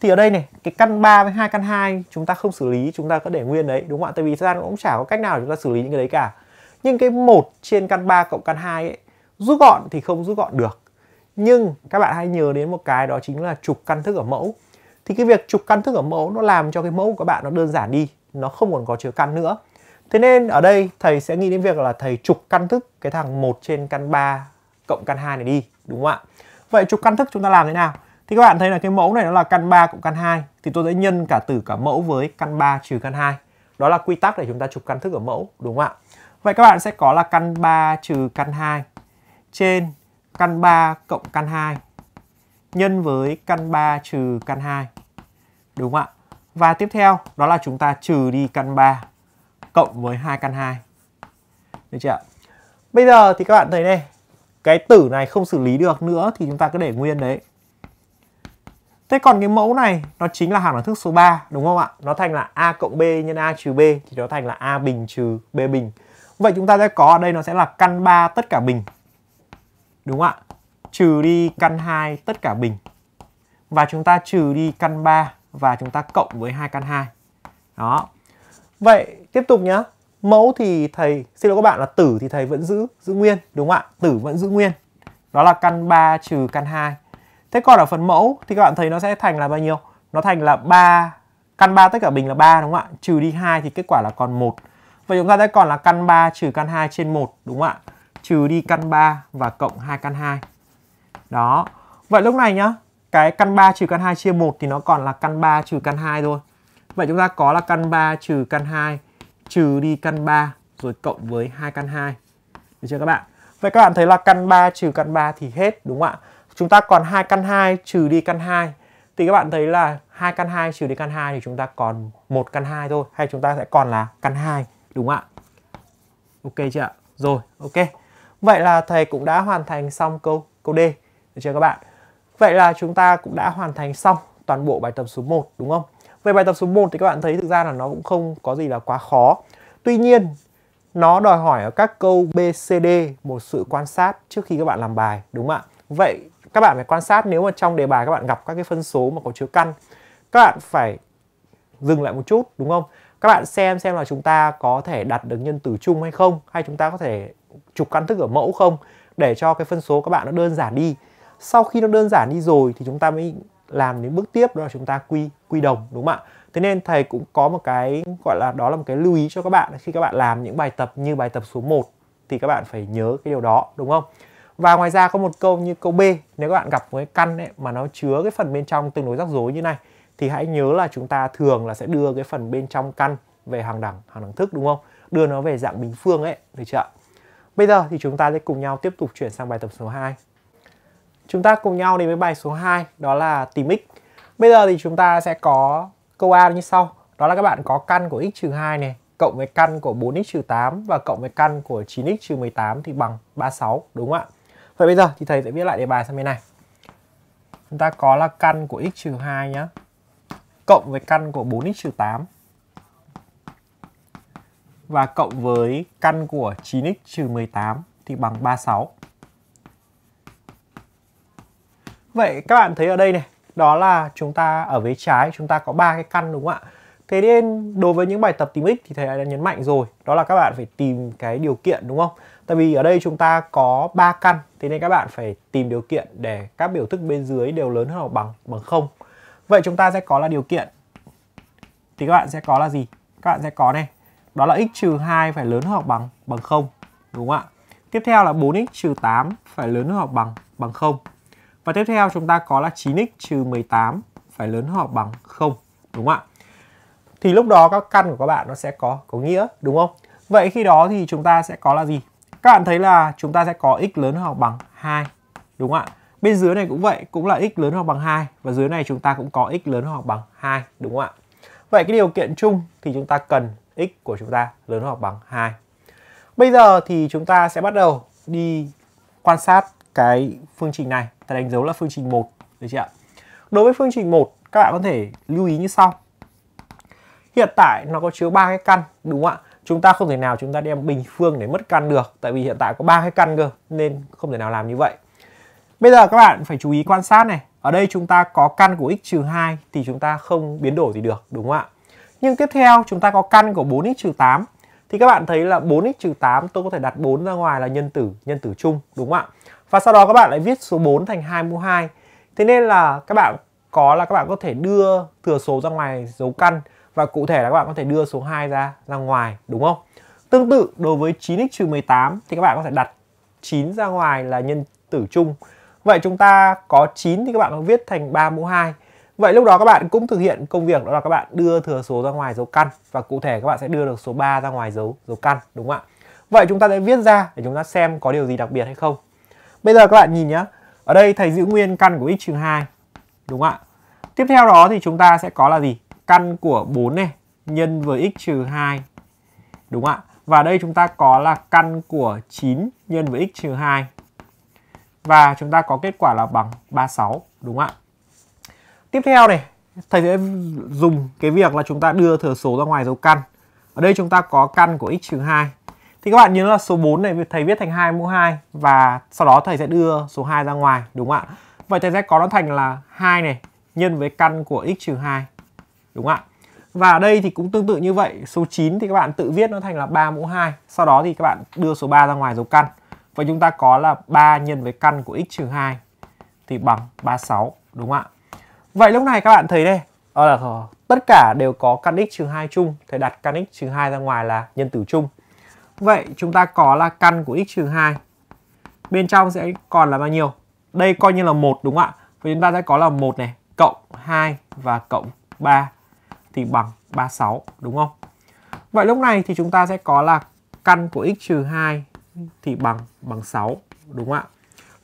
thì ở đây này cái căn 3 với hai căn 2 chúng ta không xử lý chúng ta cứ để nguyên đấy đúng không ạ tại vì thời gian cũng chả có cách nào chúng ta xử lý những cái đấy cả nhưng cái một trên căn 3 cộng căn 2 ấy rút gọn thì không rút gọn được nhưng các bạn hãy nhớ đến một cái đó chính là trục căn thức ở mẫu thì cái việc trục căn thức ở mẫu nó làm cho cái mẫu của các bạn nó đơn giản đi nó không còn có chứa căn nữa thế nên ở đây thầy sẽ nghĩ đến việc là thầy trục căn thức cái thằng 1 trên căn 3 cộng căn 2 này đi đúng không ạ vậy trục căn thức chúng ta làm thế nào thì các bạn thấy là cái mẫu này nó là căn 3 cộng căn 2 thì tôi sẽ nhân cả tử cả mẫu với căn 3 trừ căn 2 đó là quy tắc để chúng ta trục căn thức ở mẫu đúng không ạ vậy các bạn sẽ có là căn 3 trừ căn 2 trên căn 3 cộng căn 2 nhân với căn 3 trừ căn 2 đúng không ạ và tiếp theo đó là chúng ta trừ đi căn 3 cộng với 2 căn 2 được chưa ạ bây giờ thì các bạn thấy này cái tử này không xử lý được nữa thì chúng ta cứ để nguyên đấy Thế còn cái mẫu này nó chính là hàm đẳng thức số 3 đúng không ạ? Nó thành là a cộng b nhân a trừ b thì nó thành là a bình trừ b bình. Vậy chúng ta sẽ có ở đây nó sẽ là căn 3 tất cả bình. Đúng không ạ? Trừ đi căn 2 tất cả bình. Và chúng ta trừ đi căn 3 và chúng ta cộng với hai căn 2. Đó. Vậy tiếp tục nhé mẫu thì thầy xin lỗi các bạn là tử thì thầy vẫn giữ giữ nguyên đúng không ạ tử vẫn giữ nguyên đó là căn 3 trừ căn 2 thế còn ở phần mẫu thì các bạn thấy nó sẽ thành là bao nhiêu nó thành là 3 căn 3 tất cả bình là 3 đúng không ạ trừ đi 2 thì kết quả là còn 1 vậy chúng ta sẽ còn là căn 3 trừ căn 2 trên 1 đúng không ạ trừ đi căn 3 và cộng 2 căn 2 đó vậy lúc này nhá cái căn 3 trừ căn 2 chia 1 thì nó còn là căn 3 trừ căn 2 thôi vậy chúng ta có là căn 3 trừ căn 2 trừ đi căn 3 rồi cộng với hai căn 2. Được chưa các bạn? Vậy các bạn thấy là căn 3 trừ căn 3 thì hết đúng không ạ? Chúng ta còn hai căn 2 trừ đi căn 2 thì các bạn thấy là hai căn 2 trừ đi căn 2 thì chúng ta còn một căn 2 thôi hay chúng ta sẽ còn là căn 2 đúng không ạ? Ok chưa ạ? Rồi, ok. Vậy là thầy cũng đã hoàn thành xong câu câu D. Được chưa các bạn? Vậy là chúng ta cũng đã hoàn thành xong toàn bộ bài tập số 1 đúng không? Về bài tập số 1 thì các bạn thấy thực ra là nó cũng không có gì là quá khó. Tuy nhiên, nó đòi hỏi ở các câu BCD một sự quan sát trước khi các bạn làm bài, đúng không ạ? Vậy các bạn phải quan sát nếu mà trong đề bài các bạn gặp các cái phân số mà có chứa căn, các bạn phải dừng lại một chút, đúng không? Các bạn xem xem là chúng ta có thể đặt được nhân tử chung hay không, hay chúng ta có thể trục căn thức ở mẫu không để cho cái phân số các bạn nó đơn giản đi. Sau khi nó đơn giản đi rồi thì chúng ta mới làm đến bước tiếp đó là chúng ta quy quy đồng đúng không ạ thế nên thầy cũng có một cái gọi là đó là một cái lưu ý cho các bạn khi các bạn làm những bài tập như bài tập số 1 thì các bạn phải nhớ cái điều đó đúng không và ngoài ra có một câu như câu B nếu các bạn gặp một cái căn ấy, mà nó chứa cái phần bên trong tương đối rắc rối như này thì hãy nhớ là chúng ta thường là sẽ đưa cái phần bên trong căn về hàng đẳng hàng đẳng thức đúng không đưa nó về dạng bình phương ấy được chưa ạ bây giờ thì chúng ta sẽ cùng nhau tiếp tục chuyển sang bài tập số 2 Chúng ta cùng nhau đến với bài số 2 đó là tìm x. Bây giờ thì chúng ta sẽ có câu A như sau. Đó là các bạn có căn của x 2 này cộng với căn của 4x 8 và cộng với căn của 9x 18 thì bằng 36 đúng không ạ? Vậy bây giờ thì thầy sẽ viết lại đề bài sang bên này. Chúng ta có là căn của x 2 nhá cộng với căn của 4x 8 và cộng với căn của 9x 18 thì bằng 36. Vậy các bạn thấy ở đây này, đó là chúng ta ở vế trái chúng ta có ba cái căn đúng không ạ? Thế nên đối với những bài tập tìm x thì thầy đã nhấn mạnh rồi, đó là các bạn phải tìm cái điều kiện đúng không? Tại vì ở đây chúng ta có ba căn, thế nên các bạn phải tìm điều kiện để các biểu thức bên dưới đều lớn hơn hoặc bằng bằng không. Vậy chúng ta sẽ có là điều kiện. Thì các bạn sẽ có là gì? Các bạn sẽ có này, đó là x 2 phải lớn hơn hoặc bằng bằng không, đúng không ạ? Tiếp theo là 4x 8 phải lớn hơn hoặc bằng bằng không. Và tiếp theo chúng ta có là 9x trừ 18 phải lớn hơn hoặc bằng 0, đúng không ạ? Thì lúc đó các căn của các bạn nó sẽ có có nghĩa, đúng không? Vậy khi đó thì chúng ta sẽ có là gì? Các bạn thấy là chúng ta sẽ có x lớn hơn hoặc bằng 2, đúng không ạ? Bên dưới này cũng vậy, cũng là x lớn hoặc bằng 2 và dưới này chúng ta cũng có x lớn hoặc bằng 2, đúng không ạ? Vậy cái điều kiện chung thì chúng ta cần x của chúng ta lớn hoặc bằng 2. Bây giờ thì chúng ta sẽ bắt đầu đi quan sát cái phương trình này ta đánh dấu là phương trình 1 được chưa ạ đối với phương trình 1 các bạn có thể lưu ý như sau hiện tại nó có chứa ba cái căn đúng không ạ chúng ta không thể nào chúng ta đem bình phương để mất căn được tại vì hiện tại có ba cái căn cơ nên không thể nào làm như vậy bây giờ các bạn phải chú ý quan sát này ở đây chúng ta có căn của x 2 thì chúng ta không biến đổi gì được đúng không ạ nhưng tiếp theo chúng ta có căn của 4x 8 thì các bạn thấy là 4x 8 tôi có thể đặt 4 ra ngoài là nhân tử nhân tử chung đúng không ạ và sau đó các bạn lại viết số 4 thành 2 mũ 2 thế nên là các bạn có là các bạn có thể đưa thừa số ra ngoài dấu căn và cụ thể là các bạn có thể đưa số 2 ra ra ngoài đúng không tương tự đối với 9x 18 thì các bạn có thể đặt 9 ra ngoài là nhân tử chung vậy chúng ta có 9 thì các bạn có viết thành 3 mũ 2 Vậy lúc đó các bạn cũng thực hiện công việc đó là các bạn đưa thừa số ra ngoài dấu căn và cụ thể các bạn sẽ đưa được số 3 ra ngoài dấu dấu căn đúng không ạ? Vậy chúng ta sẽ viết ra để chúng ta xem có điều gì đặc biệt hay không. Bây giờ các bạn nhìn nhá. Ở đây thầy giữ nguyên căn của x 2. Đúng ạ? Tiếp theo đó thì chúng ta sẽ có là gì? Căn của 4 này nhân với x 2. Đúng ạ? Và đây chúng ta có là căn của 9 nhân với x 2. Và chúng ta có kết quả là bằng 36, đúng ạ? Tiếp theo này, thầy sẽ dùng cái việc là chúng ta đưa thừa số ra ngoài dấu căn. Ở đây chúng ta có căn của x 2 thì các bạn nhớ là số 4 này thầy viết thành 2 mũ 2 và sau đó thầy sẽ đưa số 2 ra ngoài đúng không ạ vậy thầy sẽ có nó thành là 2 này nhân với căn của x trừ 2 đúng không ạ và ở đây thì cũng tương tự như vậy số 9 thì các bạn tự viết nó thành là 3 mũ 2 sau đó thì các bạn đưa số 3 ra ngoài dấu căn vậy chúng ta có là 3 nhân với căn của x trừ 2 thì bằng 36 đúng không ạ vậy lúc này các bạn thấy đây ở ờ, là tất cả đều có căn x trừ 2 chung thầy đặt căn x trừ 2 ra ngoài là nhân tử chung Vậy chúng ta có là căn của x trừ 2 Bên trong sẽ còn là bao nhiêu? Đây coi như là một đúng không ạ? Vậy chúng ta sẽ có là một này, cộng 2 và cộng 3 thì bằng 36 đúng không? Vậy lúc này thì chúng ta sẽ có là căn của x trừ 2 thì bằng bằng 6 đúng không ạ?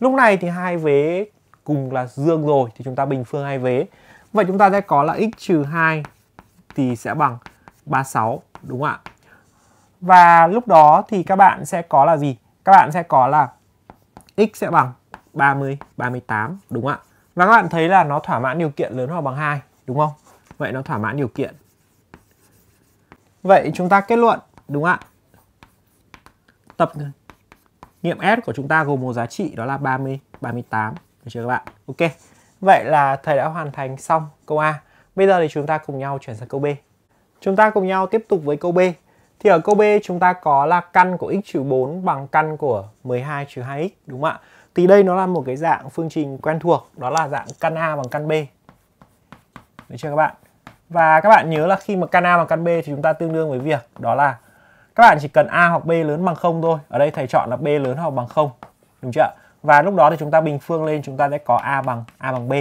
Lúc này thì hai vế cùng là dương rồi thì chúng ta bình phương hai vế. Vậy chúng ta sẽ có là x trừ 2 thì sẽ bằng 36 đúng không ạ? và lúc đó thì các bạn sẽ có là gì? Các bạn sẽ có là x sẽ bằng 30, 38 đúng không ạ? Và các bạn thấy là nó thỏa mãn điều kiện lớn hoặc bằng 2 đúng không? Vậy nó thỏa mãn điều kiện. Vậy chúng ta kết luận đúng không ạ? Tập nghiệm S của chúng ta gồm một giá trị đó là 30, 38 được chưa các bạn? Ok. Vậy là thầy đã hoàn thành xong câu A. Bây giờ thì chúng ta cùng nhau chuyển sang câu B. Chúng ta cùng nhau tiếp tục với câu B thì ở câu B chúng ta có là căn của x 4 bằng căn của 12 2x đúng không ạ? Thì đây nó là một cái dạng phương trình quen thuộc, đó là dạng căn A bằng căn B. Được chưa các bạn? Và các bạn nhớ là khi mà căn A bằng căn B thì chúng ta tương đương với việc đó là các bạn chỉ cần A hoặc B lớn bằng 0 thôi. Ở đây thầy chọn là B lớn hoặc bằng 0. Đúng chưa ạ? Và lúc đó thì chúng ta bình phương lên chúng ta sẽ có A bằng A bằng B.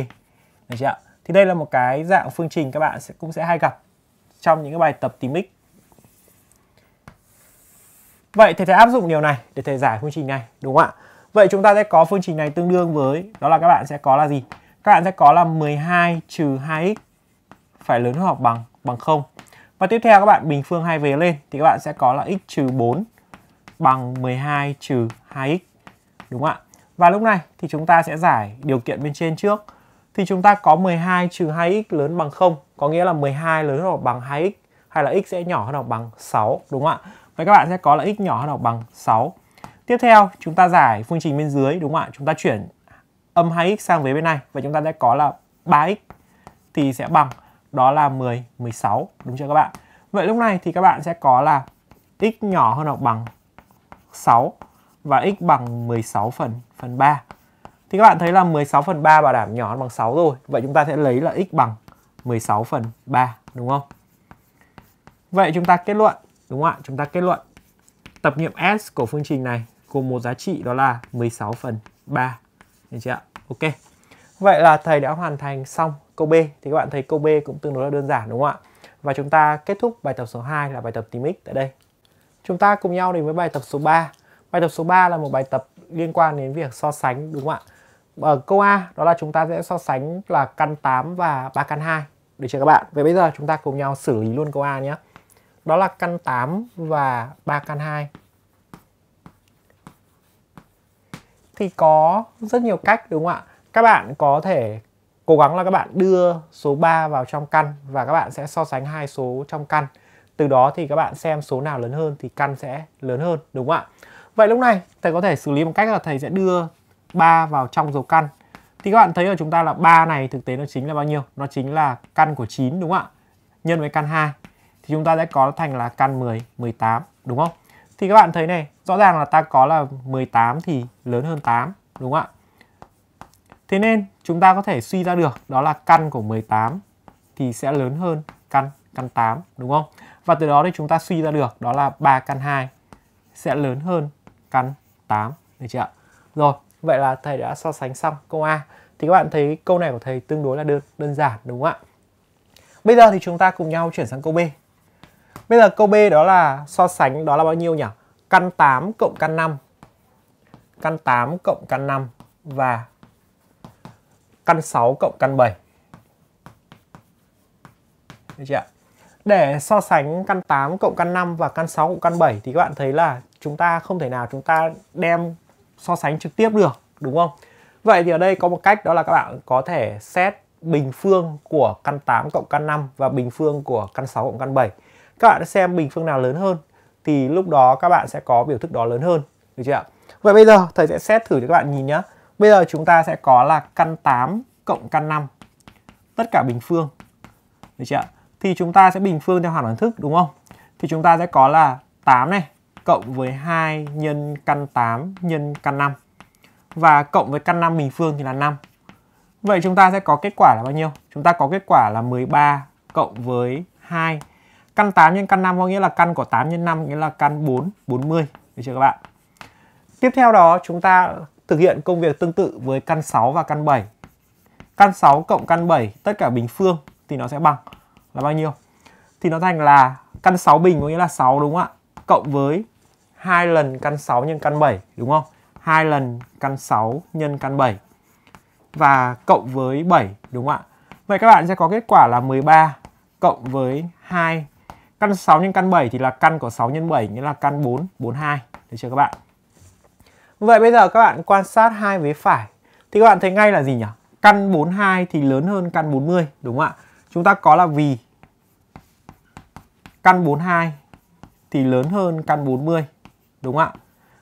Được chưa ạ? Thì đây là một cái dạng phương trình các bạn sẽ cũng sẽ hay gặp trong những cái bài tập tìm x Vậy thầy sẽ áp dụng điều này để thầy giải phương trình này, đúng không ạ? Vậy chúng ta sẽ có phương trình này tương đương với đó là các bạn sẽ có là gì? Các bạn sẽ có là 12 trừ 2x phải lớn hơn hoặc bằng bằng 0. Và tiếp theo các bạn bình phương hai vế lên thì các bạn sẽ có là x trừ 4 bằng 12 trừ 2x. Đúng không ạ? Và lúc này thì chúng ta sẽ giải điều kiện bên trên trước. Thì chúng ta có 12 trừ 2x lớn bằng 0, có nghĩa là 12 lớn hơn hoặc bằng 2x hay là x sẽ nhỏ hơn hoặc bằng 6, đúng không ạ? Vậy các bạn sẽ có là x nhỏ hơn hoặc bằng 6. Tiếp theo chúng ta giải phương trình bên dưới đúng không ạ? Chúng ta chuyển âm 2x sang vế bên này và chúng ta sẽ có là 3x thì sẽ bằng đó là 10 16 đúng chưa các bạn? Vậy lúc này thì các bạn sẽ có là x nhỏ hơn hoặc bằng 6 và x bằng 16 phần phần 3. Thì các bạn thấy là 16 phần 3 bảo đảm nhỏ hơn bằng 6 rồi. Vậy chúng ta sẽ lấy là x bằng 16 phần 3 đúng không? Vậy chúng ta kết luận Đúng không ạ? Chúng ta kết luận tập nghiệm S của phương trình này gồm một giá trị đó là 16 phần 3. Được chưa ạ? Ok. Vậy là thầy đã hoàn thành xong câu B. Thì các bạn thấy câu B cũng tương đối là đơn giản đúng không ạ? Và chúng ta kết thúc bài tập số 2 là bài tập tìm x tại đây. Chúng ta cùng nhau đến với bài tập số 3. Bài tập số 3 là một bài tập liên quan đến việc so sánh đúng không ạ? Ở ờ, câu A đó là chúng ta sẽ so sánh là căn 8 và 3 căn 2. Được chưa các bạn? Vậy bây giờ chúng ta cùng nhau xử lý luôn câu A nhé đó là căn 8 và 3 căn 2. Thì có rất nhiều cách đúng không ạ? Các bạn có thể cố gắng là các bạn đưa số 3 vào trong căn và các bạn sẽ so sánh hai số trong căn. Từ đó thì các bạn xem số nào lớn hơn thì căn sẽ lớn hơn đúng không ạ? Vậy lúc này thầy có thể xử lý một cách là thầy sẽ đưa 3 vào trong dấu căn. Thì các bạn thấy là chúng ta là 3 này thực tế nó chính là bao nhiêu? Nó chính là căn của 9 đúng không ạ? Nhân với căn 2 chúng ta sẽ có thành là căn 10, 18 đúng không? Thì các bạn thấy này, rõ ràng là ta có là 18 thì lớn hơn 8 đúng không ạ? Thế nên chúng ta có thể suy ra được đó là căn của 18 thì sẽ lớn hơn căn căn 8 đúng không? Và từ đó thì chúng ta suy ra được đó là 3 căn 2 sẽ lớn hơn căn 8 được chưa ạ? Rồi, vậy là thầy đã so sánh xong câu A. Thì các bạn thấy câu này của thầy tương đối là đơn đơn giản đúng không ạ? Bây giờ thì chúng ta cùng nhau chuyển sang câu B Bây giờ câu B đó là so sánh đó là bao nhiêu nhỉ? Căn 8 cộng căn 5. Căn 8 cộng căn 5 và căn 6 cộng căn 7. Được chưa Để so sánh căn 8 cộng căn 5 và căn 6 cộng căn 7 thì các bạn thấy là chúng ta không thể nào chúng ta đem so sánh trực tiếp được, đúng không? Vậy thì ở đây có một cách đó là các bạn có thể xét bình phương của căn 8 cộng căn 5 và bình phương của căn 6 cộng căn 7 các bạn xem bình phương nào lớn hơn thì lúc đó các bạn sẽ có biểu thức đó lớn hơn được chưa ạ vậy bây giờ thầy sẽ xét thử cho các bạn nhìn nhá bây giờ chúng ta sẽ có là căn 8 cộng căn 5 tất cả bình phương được chưa ạ thì chúng ta sẽ bình phương theo hoàn toàn thức đúng không thì chúng ta sẽ có là 8 này cộng với 2 nhân căn 8 nhân căn 5 và cộng với căn 5 bình phương thì là 5 Vậy chúng ta sẽ có kết quả là bao nhiêu? Chúng ta có kết quả là 13 cộng với 2 căn 8 nhân căn 5 có nghĩa là căn của 8 nhân 5 nghĩa là căn 4 40 được chưa các bạn tiếp theo đó chúng ta thực hiện công việc tương tự với căn 6 và căn 7 căn 6 cộng căn 7 tất cả bình phương thì nó sẽ bằng là bao nhiêu thì nó thành là căn 6 bình có nghĩa là 6 đúng không ạ cộng với hai lần căn 6 nhân căn 7 đúng không hai lần căn 6 nhân căn 7 và cộng với 7 đúng không ạ Vậy các bạn sẽ có kết quả là 13 cộng với 2 Căn 6 nhân căn 7 thì là căn của 6 nhân 7 nghĩa là căn 4, 42. Được chưa các bạn? Vậy bây giờ các bạn quan sát hai vế phải thì các bạn thấy ngay là gì nhỉ? Căn 42 thì lớn hơn căn 40 đúng không ạ? Chúng ta có là vì căn 42 thì lớn hơn căn 40 đúng không ạ?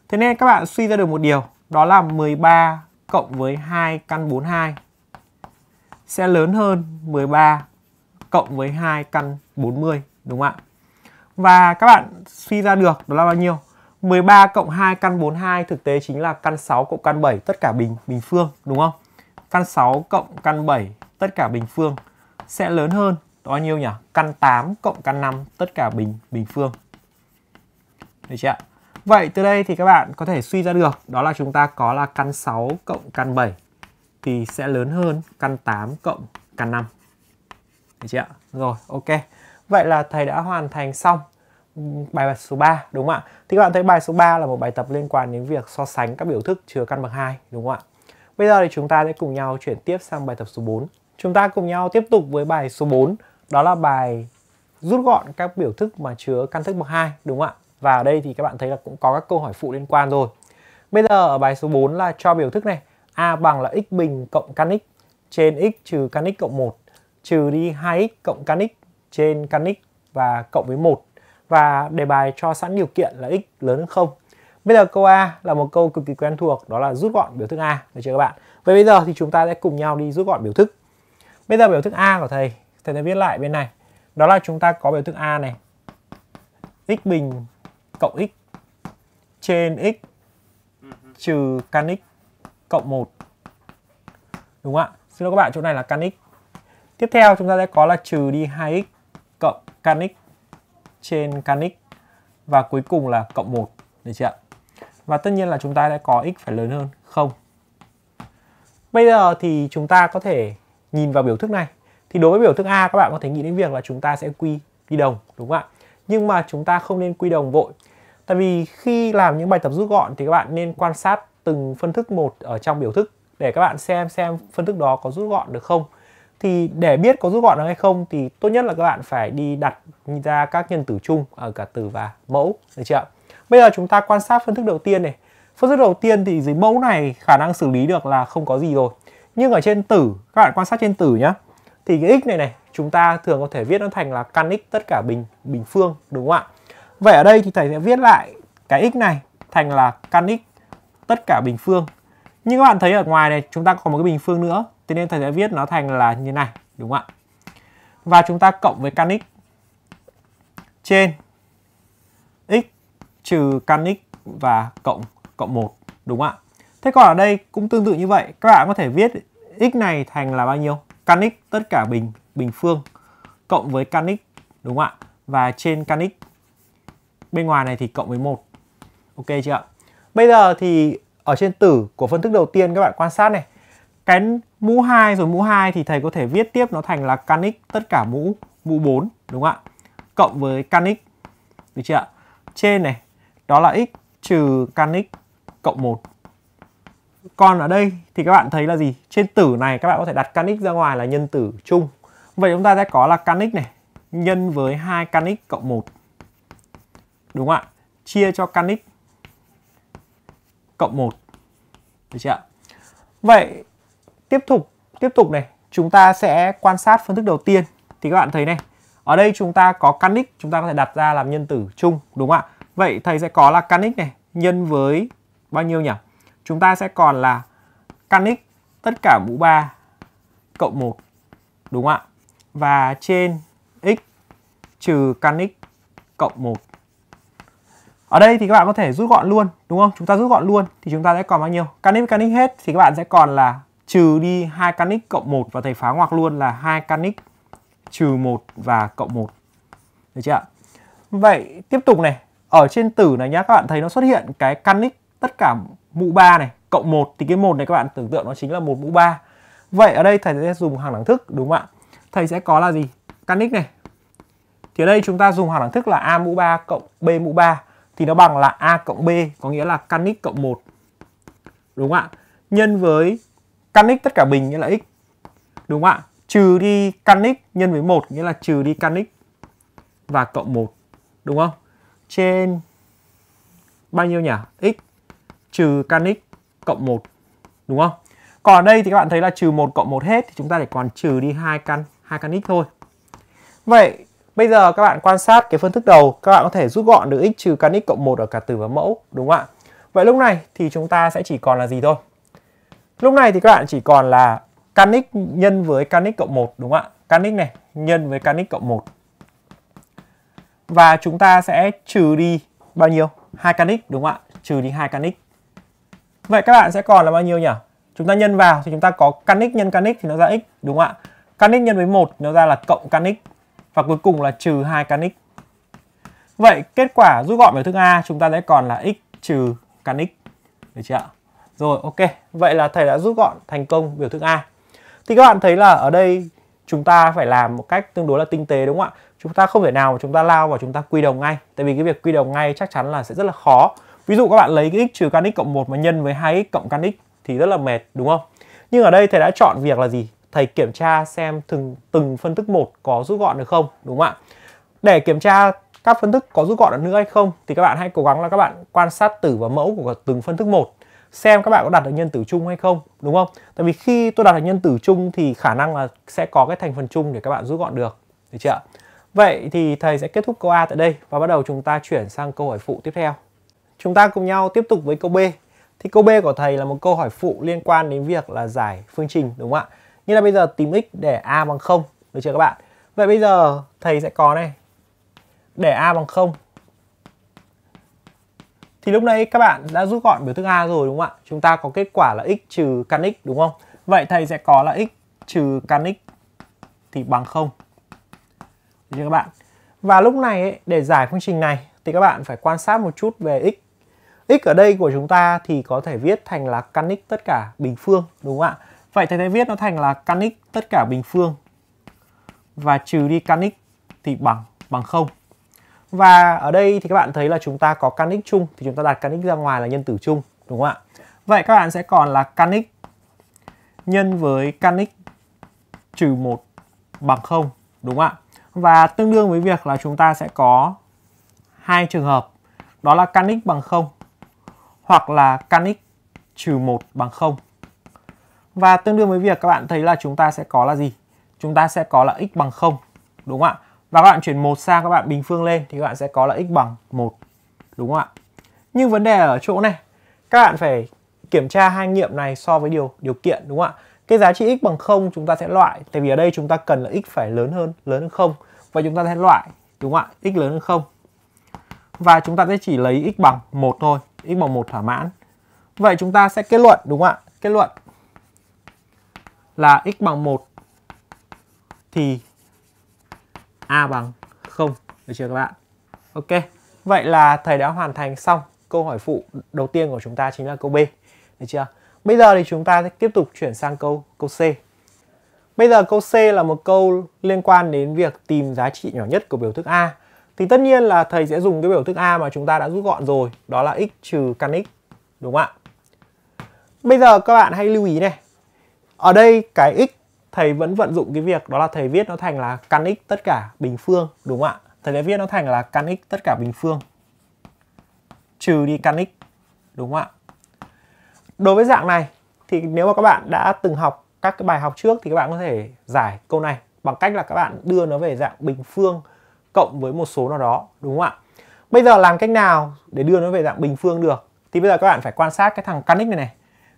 Thế nên các bạn suy ra được một điều đó là 13 cộng với 2 căn 42 sẽ lớn hơn 13 cộng với 2 căn 40 đúng không ạ? và các bạn suy ra được đó là bao nhiêu 13 cộng 2 căn 42 thực tế chính là căn 6 cộng căn 7 tất cả bình bình phương đúng không căn 6 cộng căn 7 tất cả bình phương sẽ lớn hơn bao nhiêu nhỉ căn 8 cộng căn 5 tất cả bình bình phương được chưa ạ Vậy từ đây thì các bạn có thể suy ra được đó là chúng ta có là căn 6 cộng căn 7 thì sẽ lớn hơn căn 8 cộng căn 5. Được chưa ạ? Rồi, ok. Vậy là thầy đã hoàn thành xong bài tập số 3 đúng không ạ? Thì các bạn thấy bài số 3 là một bài tập liên quan đến việc so sánh các biểu thức chứa căn bậc 2 đúng không ạ? Bây giờ thì chúng ta sẽ cùng nhau chuyển tiếp sang bài tập số 4. Chúng ta cùng nhau tiếp tục với bài số 4, đó là bài rút gọn các biểu thức mà chứa căn thức bậc 2 đúng không ạ? Và ở đây thì các bạn thấy là cũng có các câu hỏi phụ liên quan rồi. Bây giờ ở bài số 4 là cho biểu thức này A bằng là x bình cộng căn x trên x trừ căn x cộng 1 trừ đi 2x cộng căn x trên căn x và cộng với 1 và đề bài cho sẵn điều kiện là x lớn hơn 0. Bây giờ câu A là một câu cực kỳ quen thuộc đó là rút gọn biểu thức A được chưa các bạn? Vậy bây giờ thì chúng ta sẽ cùng nhau đi rút gọn biểu thức. Bây giờ biểu thức A của thầy, thầy sẽ viết lại bên này. Đó là chúng ta có biểu thức A này. x bình cộng x trên x trừ căn x cộng 1. Đúng không ạ? Xin lỗi các bạn, chỗ này là căn x. Tiếp theo chúng ta sẽ có là trừ đi 2x canic trên canic và cuối cùng là cộng 1 được chưa ạ? Và tất nhiên là chúng ta đã có x phải lớn hơn không. Bây giờ thì chúng ta có thể nhìn vào biểu thức này. Thì đối với biểu thức A các bạn có thể nghĩ đến việc là chúng ta sẽ quy đi đồng đúng không ạ? Nhưng mà chúng ta không nên quy đồng vội. Tại vì khi làm những bài tập rút gọn thì các bạn nên quan sát từng phân thức một ở trong biểu thức để các bạn xem xem phân thức đó có rút gọn được không thì để biết có rút gọn được hay không thì tốt nhất là các bạn phải đi đặt ra các nhân tử chung ở ờ, cả từ và mẫu được chưa bây giờ chúng ta quan sát phân thức đầu tiên này phân thức đầu tiên thì dưới mẫu này khả năng xử lý được là không có gì rồi nhưng ở trên tử các bạn quan sát trên tử nhá thì cái x này này chúng ta thường có thể viết nó thành là căn x tất cả bình bình phương đúng không ạ vậy ở đây thì thầy sẽ viết lại cái x này thành là căn x tất cả bình phương nhưng các bạn thấy ở ngoài này chúng ta còn một cái bình phương nữa Thế nên thầy sẽ viết nó thành là như này, đúng không ạ? Và chúng ta cộng với căn x trên x trừ căn x và cộng cộng 1, đúng không ạ? Thế còn ở đây cũng tương tự như vậy, các bạn có thể viết x này thành là bao nhiêu? Căn x tất cả bình bình phương cộng với căn x, đúng không ạ? Và trên căn x bên ngoài này thì cộng với 1. Ok chưa ạ? Bây giờ thì ở trên tử của phân thức đầu tiên các bạn quan sát này, cái mũ 2 rồi mũ 2 thì thầy có thể viết tiếp nó thành là căn x tất cả mũ mũ 4 đúng không ạ? Cộng với căn x. Được chưa ạ? Trên này đó là x trừ căn x cộng 1. Còn ở đây thì các bạn thấy là gì? Trên tử này các bạn có thể đặt căn x ra ngoài là nhân tử chung. Vậy chúng ta sẽ có là căn x này nhân với 2 căn x cộng 1. Đúng không ạ? Chia cho căn x cộng 1. Được chưa ạ? Vậy tiếp tục tiếp tục này chúng ta sẽ quan sát phân thức đầu tiên thì các bạn thấy này ở đây chúng ta có căn x chúng ta có thể đặt ra làm nhân tử chung đúng không ạ vậy thầy sẽ có là căn x này nhân với bao nhiêu nhỉ chúng ta sẽ còn là căn x tất cả mũ 3 cộng 1 đúng không ạ và trên x trừ căn x cộng 1 ở đây thì các bạn có thể rút gọn luôn đúng không chúng ta rút gọn luôn thì chúng ta sẽ còn bao nhiêu căn x căn x hết thì các bạn sẽ còn là trừ đi 2 căn x cộng 1 và thầy phá ngoặc luôn là 2 căn x trừ 1 và cộng 1. Được chưa ạ? Vậy tiếp tục này, ở trên tử này nhá các bạn thấy nó xuất hiện cái căn x tất cả mũ 3 này cộng 1 thì cái 1 này các bạn tưởng tượng nó chính là một mũ 3. Vậy ở đây thầy sẽ dùng hàng đẳng thức đúng không ạ? Thầy sẽ có là gì? Căn x này. Thì ở đây chúng ta dùng hàng đẳng thức là a mũ 3 cộng b mũ 3 thì nó bằng là a cộng b có nghĩa là căn x cộng 1. Đúng không ạ? Nhân với căn x tất cả bình nghĩa là x. Đúng không ạ? Trừ đi căn x nhân với 1 nghĩa là trừ đi căn x và cộng 1. Đúng không? Trên bao nhiêu nhỉ? x trừ căn x cộng 1. Đúng không? Còn ở đây thì các bạn thấy là trừ 1 cộng 1 hết thì chúng ta chỉ còn trừ đi hai căn hai căn x thôi. Vậy bây giờ các bạn quan sát cái phương thức đầu, các bạn có thể rút gọn được x trừ căn x cộng 1 ở cả tử và mẫu, đúng không ạ? Vậy lúc này thì chúng ta sẽ chỉ còn là gì thôi? Lúc này thì các bạn chỉ còn là căn x nhân với căn x cộng 1 đúng không ạ? Căn x này nhân với căn x cộng 1. Và chúng ta sẽ trừ đi bao nhiêu? 2 căn x đúng không ạ? Trừ đi 2 căn x. Vậy các bạn sẽ còn là bao nhiêu nhỉ? Chúng ta nhân vào thì chúng ta có căn x nhân căn x thì nó ra x đúng không ạ? Căn x nhân với 1 nó ra là cộng căn x và cuối cùng là trừ 2 căn x. Vậy kết quả rút gọn biểu thức A chúng ta sẽ còn là x trừ căn x. Được chưa ạ? Rồi ok, vậy là thầy đã rút gọn thành công biểu thức A. Thì các bạn thấy là ở đây chúng ta phải làm một cách tương đối là tinh tế đúng không ạ? Chúng ta không thể nào mà chúng ta lao vào chúng ta quy đồng ngay, tại vì cái việc quy đồng ngay chắc chắn là sẽ rất là khó. Ví dụ các bạn lấy cái x trừ căn x cộng 1 mà nhân với 2x cộng căn x thì rất là mệt đúng không? Nhưng ở đây thầy đã chọn việc là gì? Thầy kiểm tra xem từng từng phân thức một có rút gọn được không, đúng không ạ? Để kiểm tra các phân thức có rút gọn được nữa hay không thì các bạn hãy cố gắng là các bạn quan sát tử và mẫu của từng phân thức một xem các bạn có đặt được nhân tử chung hay không đúng không tại vì khi tôi đặt được nhân tử chung thì khả năng là sẽ có cái thành phần chung để các bạn rút gọn được được chưa vậy thì thầy sẽ kết thúc câu A tại đây và bắt đầu chúng ta chuyển sang câu hỏi phụ tiếp theo chúng ta cùng nhau tiếp tục với câu B thì câu B của thầy là một câu hỏi phụ liên quan đến việc là giải phương trình đúng không ạ như là bây giờ tìm x để a bằng không. được chưa các bạn vậy bây giờ thầy sẽ có này để a bằng 0 thì lúc này các bạn đã rút gọn biểu thức a rồi đúng không ạ chúng ta có kết quả là x trừ căn x đúng không vậy thầy sẽ có là x trừ căn x thì bằng không được chưa các bạn và lúc này ấy, để giải phương trình này thì các bạn phải quan sát một chút về x x ở đây của chúng ta thì có thể viết thành là căn x tất cả bình phương đúng không ạ vậy thầy sẽ viết nó thành là căn x tất cả bình phương và trừ đi căn x thì bằng bằng không và ở đây thì các bạn thấy là chúng ta có căn x chung thì chúng ta đặt căn x ra ngoài là nhân tử chung đúng không ạ? Vậy các bạn sẽ còn là căn x nhân với căn x trừ 1 bằng 0 đúng không ạ? Và tương đương với việc là chúng ta sẽ có hai trường hợp đó là căn x bằng 0 hoặc là căn x trừ 1 bằng 0. Và tương đương với việc các bạn thấy là chúng ta sẽ có là gì? Chúng ta sẽ có là x bằng 0 đúng không ạ? và các bạn chuyển một sang các bạn bình phương lên thì các bạn sẽ có là x bằng 1 đúng không ạ? Nhưng vấn đề ở chỗ này, các bạn phải kiểm tra hai nghiệm này so với điều điều kiện đúng không ạ? Cái giá trị x bằng 0 chúng ta sẽ loại tại vì ở đây chúng ta cần là x phải lớn hơn lớn hơn 0 và chúng ta sẽ loại đúng không ạ? x lớn hơn 0. Và chúng ta sẽ chỉ lấy x bằng 1 thôi, x bằng 1 thỏa mãn. Vậy chúng ta sẽ kết luận đúng không ạ? Kết luận là x bằng 1 thì A bằng 0 được chưa các bạn Ok vậy là thầy đã hoàn thành xong câu hỏi phụ đầu tiên của chúng ta chính là câu B được chưa bây giờ thì chúng ta sẽ tiếp tục chuyển sang câu câu C bây giờ câu C là một câu liên quan đến việc tìm giá trị nhỏ nhất của biểu thức A thì tất nhiên là thầy sẽ dùng cái biểu thức A mà chúng ta đã rút gọn rồi đó là x trừ căn x đúng không ạ bây giờ các bạn hãy lưu ý này ở đây cái x thầy vẫn vận dụng cái việc đó là thầy viết nó thành là căn x tất cả bình phương đúng không ạ? Thầy đã viết nó thành là căn x tất cả bình phương trừ đi căn x đúng không ạ? Đối với dạng này thì nếu mà các bạn đã từng học các cái bài học trước thì các bạn có thể giải câu này bằng cách là các bạn đưa nó về dạng bình phương cộng với một số nào đó đúng không ạ? Bây giờ làm cách nào để đưa nó về dạng bình phương được? Thì bây giờ các bạn phải quan sát cái thằng căn x này này.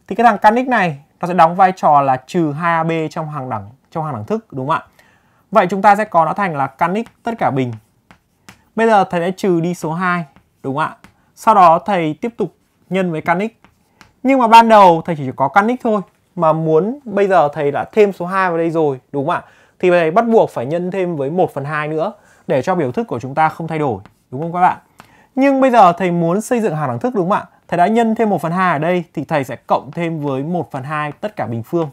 Thì cái thằng căn x này nó sẽ đóng vai trò là trừ 2AB trong hàng đẳng trong hàng đẳng thức đúng không ạ? Vậy chúng ta sẽ có nó thành là căn x tất cả bình. Bây giờ thầy sẽ trừ đi số 2 đúng không ạ? Sau đó thầy tiếp tục nhân với căn x. Nhưng mà ban đầu thầy chỉ có căn x thôi mà muốn bây giờ thầy đã thêm số 2 vào đây rồi đúng không ạ? Thì thầy bắt buộc phải nhân thêm với 1 phần 2 nữa để cho biểu thức của chúng ta không thay đổi đúng không các bạn? Nhưng bây giờ thầy muốn xây dựng hàng đẳng thức đúng không ạ? thầy đã nhân thêm 1 phần 2 ở đây thì thầy sẽ cộng thêm với 1 phần 2 tất cả bình phương.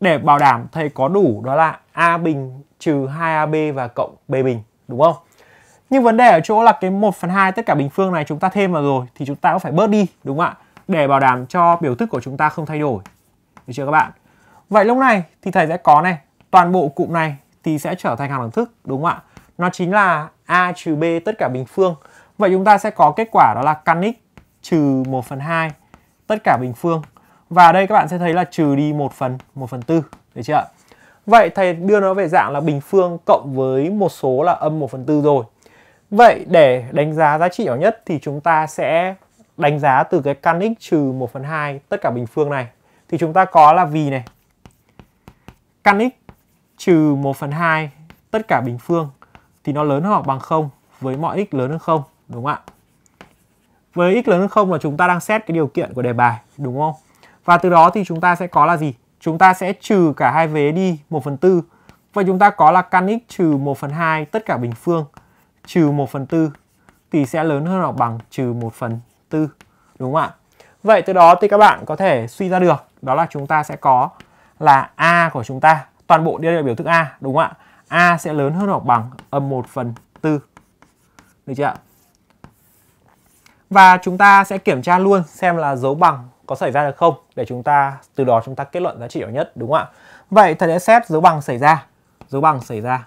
Để bảo đảm thầy có đủ đó là A bình trừ 2AB và cộng B bình, đúng không? Nhưng vấn đề ở chỗ là cái 1 phần 2 tất cả bình phương này chúng ta thêm vào rồi thì chúng ta cũng phải bớt đi, đúng không ạ? Để bảo đảm cho biểu thức của chúng ta không thay đổi. Được chưa các bạn? Vậy lúc này thì thầy sẽ có này, toàn bộ cụm này thì sẽ trở thành hàm đẳng thức, đúng không ạ? Nó chính là A trừ B tất cả bình phương. Vậy chúng ta sẽ có kết quả đó là căn x trừ 1 phần 2 tất cả bình phương. Và đây các bạn sẽ thấy là trừ đi 1 phần 1 phần 4. Được chưa Vậy thầy đưa nó về dạng là bình phương cộng với một số là âm 1 phần 4 rồi. Vậy để đánh giá giá trị nhỏ nhất thì chúng ta sẽ đánh giá từ cái căn x trừ 1 phần 2 tất cả bình phương này. Thì chúng ta có là vì này. Căn x trừ 1 phần 2 tất cả bình phương thì nó lớn hơn hoặc bằng 0 với mọi x lớn hơn 0. Đúng không ạ? với x lớn hơn không là chúng ta đang xét cái điều kiện của đề bài đúng không và từ đó thì chúng ta sẽ có là gì chúng ta sẽ trừ cả hai vế đi 1 phần tư Vậy chúng ta có là căn x trừ 1 phần 2 tất cả bình phương trừ 1 phần 4 thì sẽ lớn hơn hoặc bằng trừ 1 phần 4 đúng không ạ? Vậy từ đó thì các bạn có thể suy ra được đó là chúng ta sẽ có là A của chúng ta toàn bộ đây là biểu thức A đúng không ạ? A sẽ lớn hơn hoặc bằng âm 1 phần 4 được chưa ạ? và chúng ta sẽ kiểm tra luôn xem là dấu bằng có xảy ra được không để chúng ta từ đó chúng ta kết luận giá trị nhỏ nhất đúng không ạ vậy thầy đã xét dấu bằng xảy ra dấu bằng xảy ra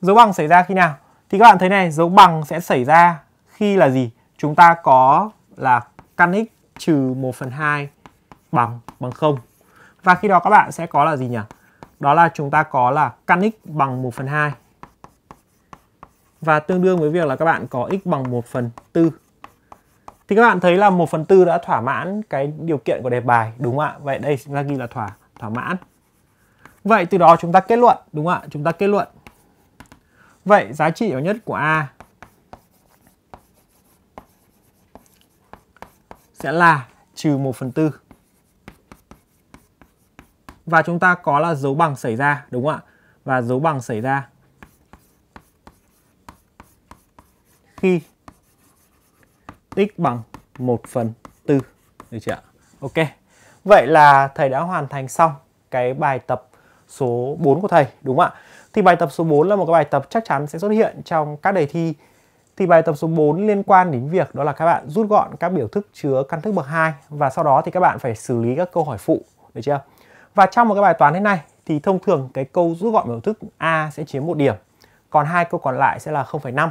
dấu bằng xảy ra khi nào thì các bạn thấy này dấu bằng sẽ xảy ra khi là gì chúng ta có là căn x trừ 1 phần 2 bằng bằng 0 và khi đó các bạn sẽ có là gì nhỉ đó là chúng ta có là căn x bằng 1 phần 2 và tương đương với việc là các bạn có x bằng 1 phần 4 thì các bạn thấy là 1 phần 4 đã thỏa mãn cái điều kiện của đề bài đúng không ạ vậy đây chúng ta ghi là thỏa thỏa mãn vậy từ đó chúng ta kết luận đúng không ạ chúng ta kết luận vậy giá trị nhỏ nhất của A sẽ là trừ 1 phần 4 và chúng ta có là dấu bằng xảy ra đúng không ạ và dấu bằng xảy ra khi x bằng 1 phần 4. Được chưa Ok. Vậy là thầy đã hoàn thành xong cái bài tập số 4 của thầy, đúng không ạ? Thì bài tập số 4 là một cái bài tập chắc chắn sẽ xuất hiện trong các đề thi. Thì bài tập số 4 liên quan đến việc đó là các bạn rút gọn các biểu thức chứa căn thức bậc 2 và sau đó thì các bạn phải xử lý các câu hỏi phụ, được chưa? Và trong một cái bài toán thế này thì thông thường cái câu rút gọn biểu thức A sẽ chiếm một điểm, còn hai câu còn lại sẽ là 0,5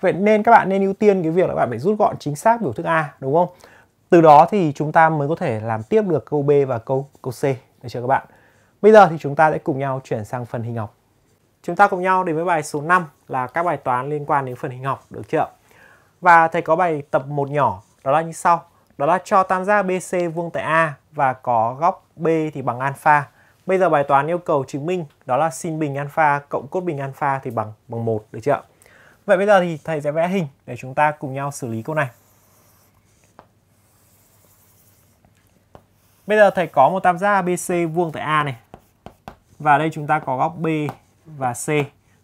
vậy nên các bạn nên ưu tiên cái việc là bạn phải rút gọn chính xác biểu thức a đúng không từ đó thì chúng ta mới có thể làm tiếp được câu b và câu câu c được chưa các bạn bây giờ thì chúng ta sẽ cùng nhau chuyển sang phần hình học chúng ta cùng nhau đến với bài số 5 là các bài toán liên quan đến phần hình học được chưa và thầy có bài tập 1 nhỏ đó là như sau đó là cho tam giác BC vuông tại A và có góc B thì bằng alpha. Bây giờ bài toán yêu cầu chứng minh đó là sin bình alpha cộng cốt bình alpha thì bằng bằng một được chưa Vậy bây giờ thì thầy sẽ vẽ hình để chúng ta cùng nhau xử lý câu này. Bây giờ thầy có một tam giác ABC vuông tại A này. Và đây chúng ta có góc B và C.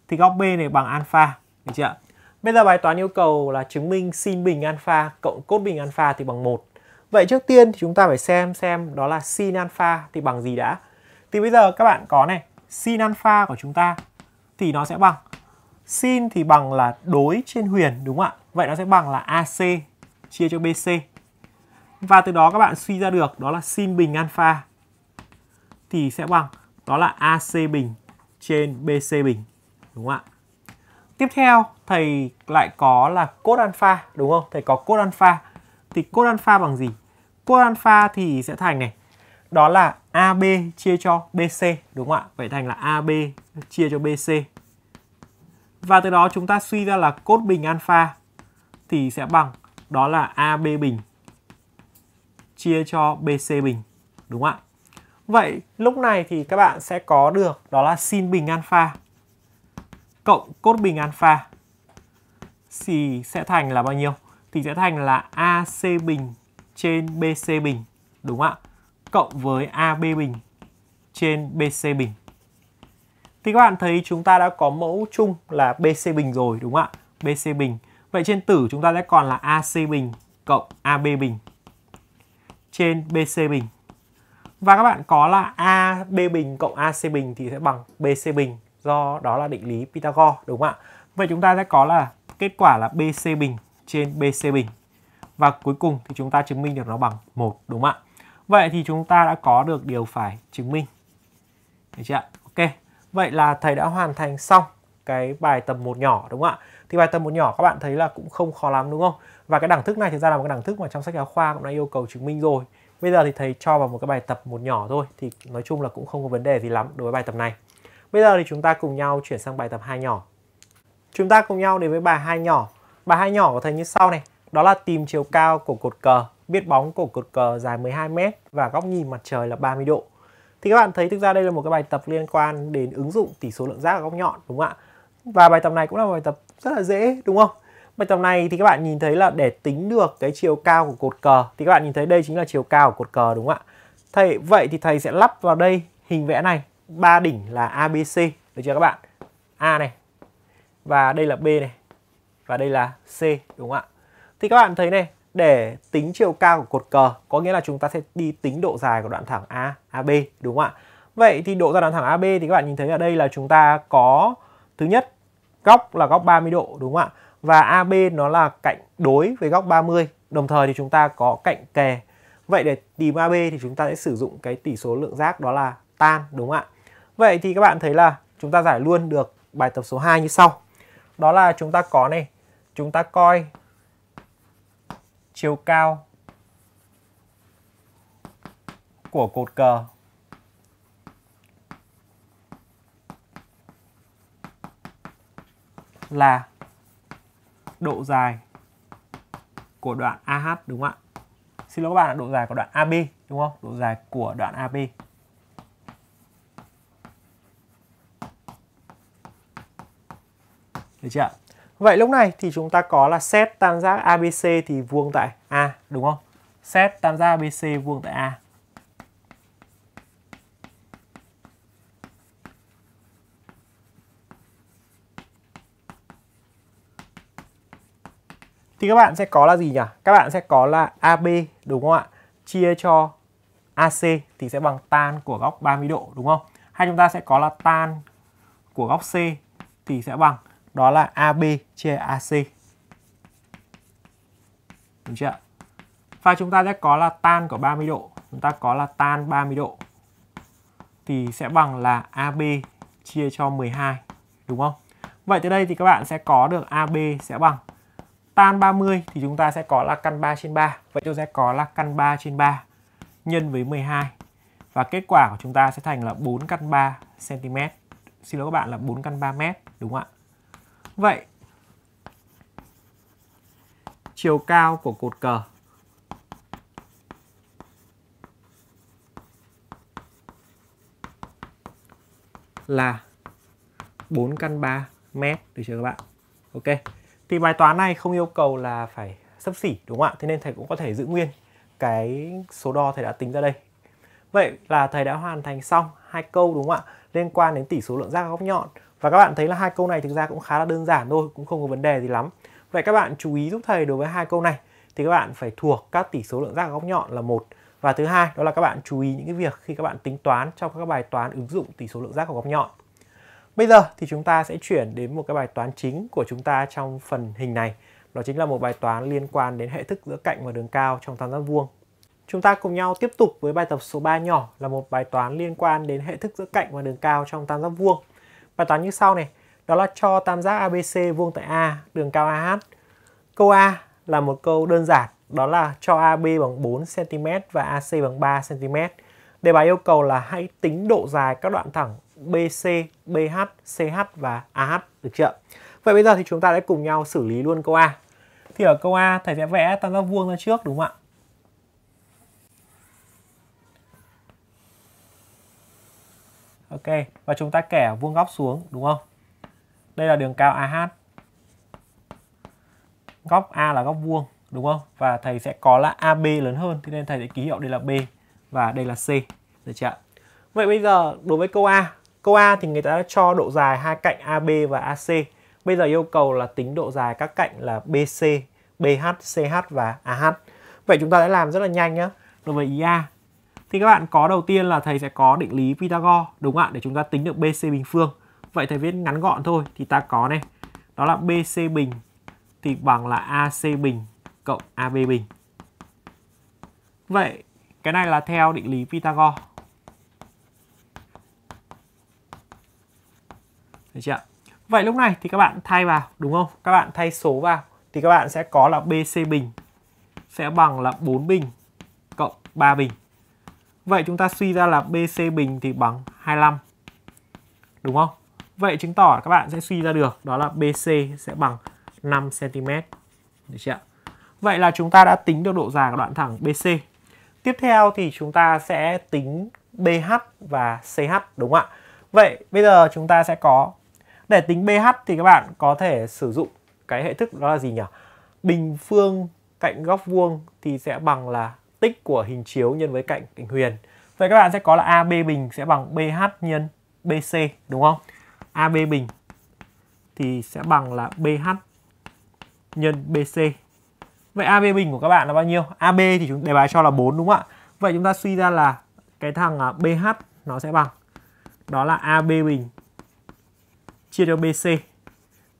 Thì góc B này bằng alpha, được chưa? Bây giờ bài toán yêu cầu là chứng minh sin bình alpha cộng cos bình alpha thì bằng 1. Vậy trước tiên thì chúng ta phải xem xem đó là sin alpha thì bằng gì đã. Thì bây giờ các bạn có này, sin alpha của chúng ta thì nó sẽ bằng Sin thì bằng là đối trên huyền đúng không ạ? Vậy nó sẽ bằng là AC chia cho BC. Và từ đó các bạn suy ra được đó là sin bình alpha thì sẽ bằng đó là AC bình trên BC bình đúng không ạ? Tiếp theo thầy lại có là cos alpha đúng không? Thầy có cos alpha. Thì cos alpha bằng gì? Cos alpha thì sẽ thành này. Đó là AB chia cho BC đúng không ạ? Vậy thành là AB chia cho BC và từ đó chúng ta suy ra là cốt bình alpha thì sẽ bằng đó là AB bình chia cho BC bình. Đúng không ạ? Vậy lúc này thì các bạn sẽ có được đó là sin bình alpha cộng cốt bình alpha thì sẽ thành là bao nhiêu? Thì sẽ thành là AC bình trên BC bình đúng không ạ? Cộng với AB bình trên BC bình. Thì các bạn thấy chúng ta đã có mẫu chung là BC bình rồi đúng không ạ? BC bình. Vậy trên tử chúng ta sẽ còn là AC bình cộng AB bình trên BC bình. Và các bạn có là AB bình cộng AC bình thì sẽ bằng BC bình do đó là định lý Pythagore đúng không ạ? Vậy chúng ta sẽ có là kết quả là BC bình trên BC bình. Và cuối cùng thì chúng ta chứng minh được nó bằng 1 đúng không ạ? Vậy thì chúng ta đã có được điều phải chứng minh. Được chưa ạ? Vậy là thầy đã hoàn thành xong cái bài tập 1 nhỏ đúng không ạ? Thì bài tập 1 nhỏ các bạn thấy là cũng không khó lắm đúng không? Và cái đẳng thức này thực ra là một cái đẳng thức mà trong sách giáo khoa cũng đã yêu cầu chứng minh rồi. Bây giờ thì thầy cho vào một cái bài tập một nhỏ thôi thì nói chung là cũng không có vấn đề gì lắm đối với bài tập này. Bây giờ thì chúng ta cùng nhau chuyển sang bài tập hai nhỏ. Chúng ta cùng nhau đến với bài hai nhỏ. Bài hai nhỏ của thầy như sau này, đó là tìm chiều cao của cột cờ, biết bóng của cột cờ dài 12 m và góc nhìn mặt trời là 30 độ thì các bạn thấy thực ra đây là một cái bài tập liên quan đến ứng dụng tỷ số lượng giác ở góc nhọn đúng không ạ và bài tập này cũng là một bài tập rất là dễ đúng không bài tập này thì các bạn nhìn thấy là để tính được cái chiều cao của cột cờ thì các bạn nhìn thấy đây chính là chiều cao của cột cờ đúng không ạ thầy vậy thì thầy sẽ lắp vào đây hình vẽ này ba đỉnh là abc được chưa các bạn a này và đây là b này và đây là c đúng không ạ thì các bạn thấy này để tính chiều cao của cột cờ có nghĩa là chúng ta sẽ đi tính độ dài của đoạn thẳng A AB đúng không ạ Vậy thì độ dài đoạn thẳng AB thì các bạn nhìn thấy ở đây là chúng ta có thứ nhất góc là góc 30 độ đúng không ạ và AB nó là cạnh đối với góc 30 đồng thời thì chúng ta có cạnh kề Vậy để tìm AB thì chúng ta sẽ sử dụng cái tỷ số lượng giác đó là tan đúng không ạ Vậy thì các bạn thấy là chúng ta giải luôn được bài tập số 2 như sau đó là chúng ta có này chúng ta coi chiều cao của cột cờ là độ dài của đoạn AH đúng không ạ? Xin lỗi các bạn độ dài của đoạn AB đúng không? Độ dài của đoạn AB. Được chưa? Vậy lúc này thì chúng ta có là set tam giác ABC thì vuông tại A đúng không? Set tam giác ABC vuông tại A. Thì các bạn sẽ có là gì nhỉ? Các bạn sẽ có là AB đúng không ạ? Chia cho AC thì sẽ bằng tan của góc 30 độ đúng không? Hay chúng ta sẽ có là tan của góc C thì sẽ bằng đó là AB chia AC. Đúng chưa? Và chúng ta sẽ có là tan của 30 độ. Chúng ta có là tan 30 độ. Thì sẽ bằng là AB chia cho 12. Đúng không? Vậy từ đây thì các bạn sẽ có được AB sẽ bằng tan 30 thì chúng ta sẽ có là căn 3 trên 3. Vậy chúng ta sẽ có là căn 3 trên 3 nhân với 12. Và kết quả của chúng ta sẽ thành là 4 căn 3 cm. Xin lỗi các bạn là 4 căn 3 m đúng không ạ? Vậy chiều cao của cột cờ là 4 căn 3 mét được chưa các bạn? Ok. Thì bài toán này không yêu cầu là phải sấp xỉ đúng không ạ? Thế nên thầy cũng có thể giữ nguyên cái số đo thầy đã tính ra đây. Vậy là thầy đã hoàn thành xong hai câu đúng không ạ? Liên quan đến tỷ số lượng giác góc nhọn và các bạn thấy là hai câu này thực ra cũng khá là đơn giản thôi, cũng không có vấn đề gì lắm. Vậy các bạn chú ý giúp thầy đối với hai câu này thì các bạn phải thuộc các tỷ số lượng giác góc nhọn là một và thứ hai đó là các bạn chú ý những cái việc khi các bạn tính toán trong các bài toán ứng dụng tỷ số lượng giác của góc nhọn. Bây giờ thì chúng ta sẽ chuyển đến một cái bài toán chính của chúng ta trong phần hình này. Đó chính là một bài toán liên quan đến hệ thức giữa cạnh và đường cao trong tam giác vuông. Chúng ta cùng nhau tiếp tục với bài tập số 3 nhỏ là một bài toán liên quan đến hệ thức giữa cạnh và đường cao trong tam giác vuông. Bài toán như sau này, đó là cho tam giác ABC vuông tại A, đường cao AH. Câu A là một câu đơn giản, đó là cho AB bằng 4 cm và AC bằng 3 cm. Đề bài yêu cầu là hãy tính độ dài các đoạn thẳng BC, BH, CH và AH được chưa? Vậy bây giờ thì chúng ta sẽ cùng nhau xử lý luôn câu A. Thì ở câu A thầy sẽ vẽ tam giác vuông ra trước đúng không ạ? Ok, và chúng ta kẻ vuông góc xuống đúng không? Đây là đường cao AH. Góc A là góc vuông đúng không? Và thầy sẽ có là AB lớn hơn thế nên thầy sẽ ký hiệu đây là B và đây là C. Được chưa Vậy bây giờ đối với câu A, câu A thì người ta đã cho độ dài hai cạnh AB và AC. Bây giờ yêu cầu là tính độ dài các cạnh là BC, BH, CH và AH. Vậy chúng ta sẽ làm rất là nhanh nhé. Đối với ý A thì các bạn có đầu tiên là thầy sẽ có định lý Pythagore đúng không ạ để chúng ta tính được BC bình phương vậy thầy viết ngắn gọn thôi thì ta có này đó là BC bình thì bằng là AC bình cộng AB bình vậy cái này là theo định lý Pythagore được chưa vậy lúc này thì các bạn thay vào đúng không các bạn thay số vào thì các bạn sẽ có là BC bình sẽ bằng là 4 bình cộng 3 bình Vậy chúng ta suy ra là BC bình thì bằng 25. Đúng không? Vậy chứng tỏ các bạn sẽ suy ra được đó là BC sẽ bằng 5 cm. Được chưa? Vậy là chúng ta đã tính được độ dài của đoạn thẳng BC. Tiếp theo thì chúng ta sẽ tính BH và CH đúng không ạ? Vậy bây giờ chúng ta sẽ có để tính BH thì các bạn có thể sử dụng cái hệ thức đó là gì nhỉ? Bình phương cạnh góc vuông thì sẽ bằng là tích của hình chiếu nhân với cạnh cạnh huyền. Vậy các bạn sẽ có là AB bình sẽ bằng BH nhân BC đúng không? AB bình thì sẽ bằng là BH nhân BC. Vậy AB bình của các bạn là bao nhiêu? AB thì chúng đề bài cho là 4 đúng không ạ? Vậy chúng ta suy ra là cái thằng à, BH nó sẽ bằng đó là AB bình chia cho BC.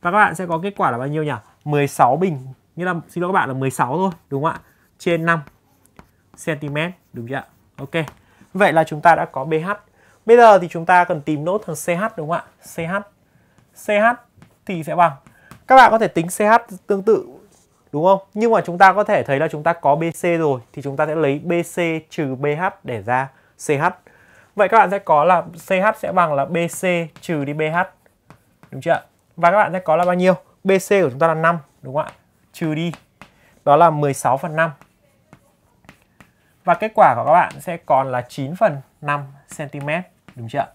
Và các bạn sẽ có kết quả là bao nhiêu nhỉ? 16 bình, nghĩa là xin lỗi các bạn là 16 thôi, đúng không ạ? Trên 5 cm đúng chưa ạ? Ok. Vậy là chúng ta đã có BH. Bây giờ thì chúng ta cần tìm nốt thằng CH đúng không ạ? CH. CH thì sẽ bằng các bạn có thể tính CH tương tự đúng không? Nhưng mà chúng ta có thể thấy là chúng ta có BC rồi thì chúng ta sẽ lấy BC trừ BH để ra CH. Vậy các bạn sẽ có là CH sẽ bằng là BC trừ đi BH. Đúng chưa? Và các bạn sẽ có là bao nhiêu? BC của chúng ta là 5 đúng không ạ? Trừ đi. Đó là 16 phần 5. Và kết quả của các bạn sẽ còn là 9 phần 5 cm, đúng chưa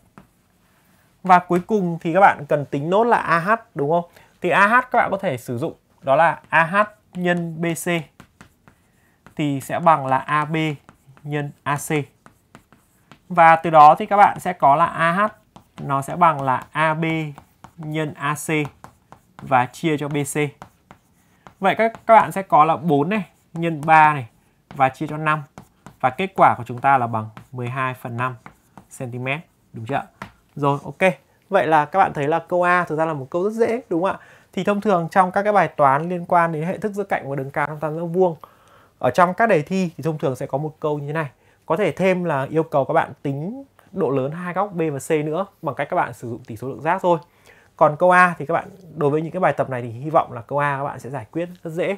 Và cuối cùng thì các bạn cần tính nốt là AH, đúng không? Thì AH các bạn có thể sử dụng đó là AH nhân BC thì sẽ bằng là AB nhân AC. Và từ đó thì các bạn sẽ có là AH nó sẽ bằng là AB nhân AC và chia cho BC. Vậy các các bạn sẽ có là 4 này nhân 3 này và chia cho 5 và kết quả của chúng ta là bằng 12 phần 5 cm đúng chưa rồi ok vậy là các bạn thấy là câu A thực ra là một câu rất dễ đúng không ạ thì thông thường trong các cái bài toán liên quan đến hệ thức giữa cạnh và đường cao trong tam giác vuông ở trong các đề thi thì thông thường sẽ có một câu như thế này có thể thêm là yêu cầu các bạn tính độ lớn hai góc B và C nữa bằng cách các bạn sử dụng tỷ số lượng giác thôi còn câu A thì các bạn đối với những cái bài tập này thì hy vọng là câu A các bạn sẽ giải quyết rất dễ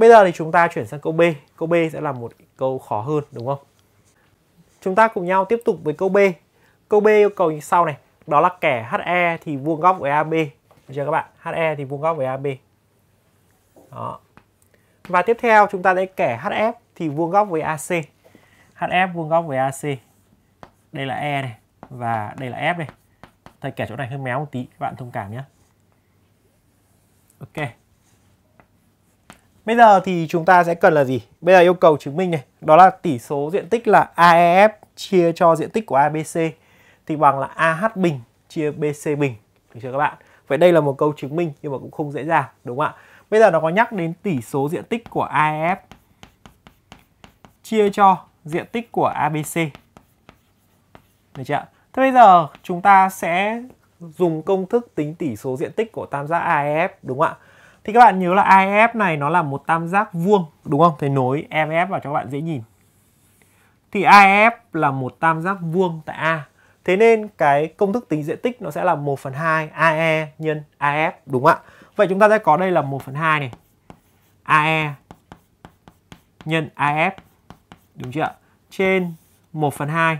Bây giờ thì chúng ta chuyển sang câu B. Câu B sẽ là một câu khó hơn đúng không? Chúng ta cùng nhau tiếp tục với câu B. Câu B yêu cầu như sau này, đó là kẻ HE thì vuông góc với AB. Được chưa các bạn? HE thì vuông góc với AB. Đó. Và tiếp theo chúng ta sẽ kẻ HF thì vuông góc với AC. HF vuông góc với AC. Đây là E này và đây là F này. Thầy kẻ chỗ này hơi méo một tí, các bạn thông cảm nhé. Ok. Bây giờ thì chúng ta sẽ cần là gì? Bây giờ yêu cầu chứng minh này, đó là tỷ số diện tích là AEF chia cho diện tích của ABC thì bằng là AH bình chia BC bình. Được chưa các bạn? Vậy đây là một câu chứng minh nhưng mà cũng không dễ dàng đúng không ạ? Bây giờ nó có nhắc đến tỷ số diện tích của AEF chia cho diện tích của ABC. Được chưa ạ? Thế bây giờ chúng ta sẽ dùng công thức tính tỷ số diện tích của tam giác AEF đúng không ạ? thì các bạn nhớ là AEF này nó là một tam giác vuông đúng không? Thì nối EF vào cho các bạn dễ nhìn. Thì AEF là một tam giác vuông tại A. Thế nên cái công thức tính diện tích nó sẽ là 1 phần 2 AE nhân AF đúng không ạ? Vậy chúng ta sẽ có đây là 1 phần 2 này. AE nhân AF đúng chưa ạ? Trên 1 phần 2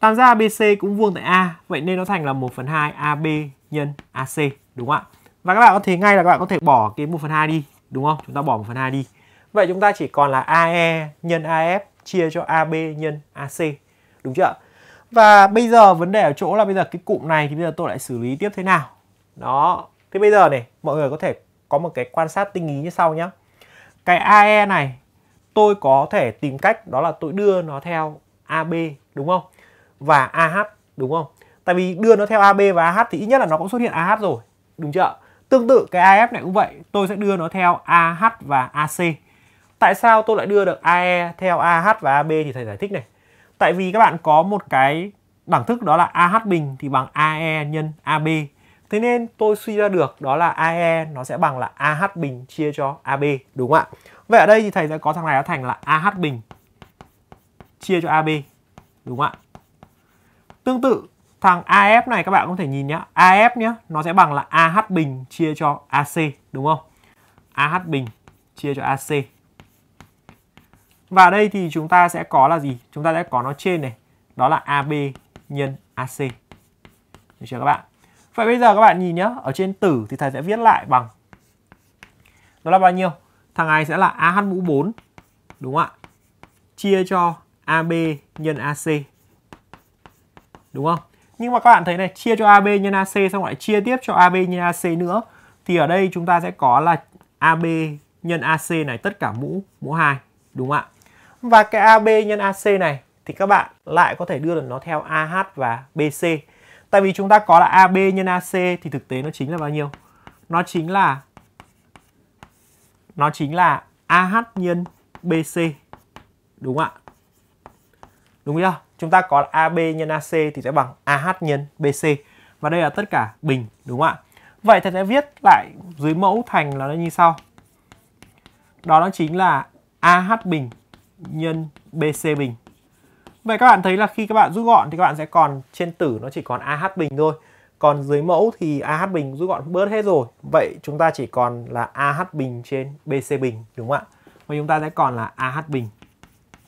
Tam giác ABC cũng vuông tại A, vậy nên nó thành là 1 phần 2 AB nhân AC, đúng không ạ? Và các bạn có thể ngay là các bạn có thể bỏ cái 1 phần 2 đi, đúng không? Chúng ta bỏ 1 phần 2 đi. Vậy chúng ta chỉ còn là AE nhân AF chia cho AB nhân AC, đúng chưa Và bây giờ vấn đề ở chỗ là bây giờ cái cụm này thì bây giờ tôi lại xử lý tiếp thế nào? Đó. Thế bây giờ này, mọi người có thể có một cái quan sát tinh ý như sau nhé. Cái AE này tôi có thể tìm cách đó là tôi đưa nó theo AB đúng không? Và AH đúng không? Tại vì đưa nó theo AB và AH thì ít nhất là nó cũng xuất hiện AH rồi, đúng chưa? Tương tự cái AF này cũng vậy, tôi sẽ đưa nó theo AH và AC. Tại sao tôi lại đưa được AE theo AH và AB thì thầy giải thích này. Tại vì các bạn có một cái đẳng thức đó là AH bình thì bằng AE nhân AB. Thế nên tôi suy ra được đó là AE nó sẽ bằng là AH bình chia cho AB đúng không ạ? Vậy ở đây thì thầy sẽ có thằng này nó thành là AH bình chia cho AB đúng không ạ? Tương tự thằng AF này các bạn có thể nhìn nhá AF nhá nó sẽ bằng là AH bình chia cho AC đúng không AH bình chia cho AC và đây thì chúng ta sẽ có là gì chúng ta sẽ có nó trên này đó là AB nhân AC được chưa các bạn vậy bây giờ các bạn nhìn nhá ở trên tử thì thầy sẽ viết lại bằng đó là bao nhiêu thằng này sẽ là AH mũ 4 đúng không ạ chia cho AB nhân AC đúng không nhưng mà các bạn thấy này chia cho AB nhân AC xong lại chia tiếp cho AB nhân AC nữa thì ở đây chúng ta sẽ có là AB nhân AC này tất cả mũ mũ 2 đúng không ạ và cái AB nhân AC này thì các bạn lại có thể đưa được nó theo AH và BC tại vì chúng ta có là AB nhân AC thì thực tế nó chính là bao nhiêu nó chính là nó chính là AH nhân BC đúng không ạ Đúng chưa? Chúng ta có AB nhân AC thì sẽ bằng AH nhân BC. Và đây là tất cả bình, đúng không ạ? Vậy thầy sẽ viết lại dưới mẫu thành là nó như sau. Đó nó chính là AH bình nhân BC bình. Vậy các bạn thấy là khi các bạn rút gọn thì các bạn sẽ còn trên tử nó chỉ còn AH bình thôi. Còn dưới mẫu thì AH bình rút gọn bớt hết rồi. Vậy chúng ta chỉ còn là AH bình trên BC bình đúng không ạ? Và chúng ta sẽ còn là AH bình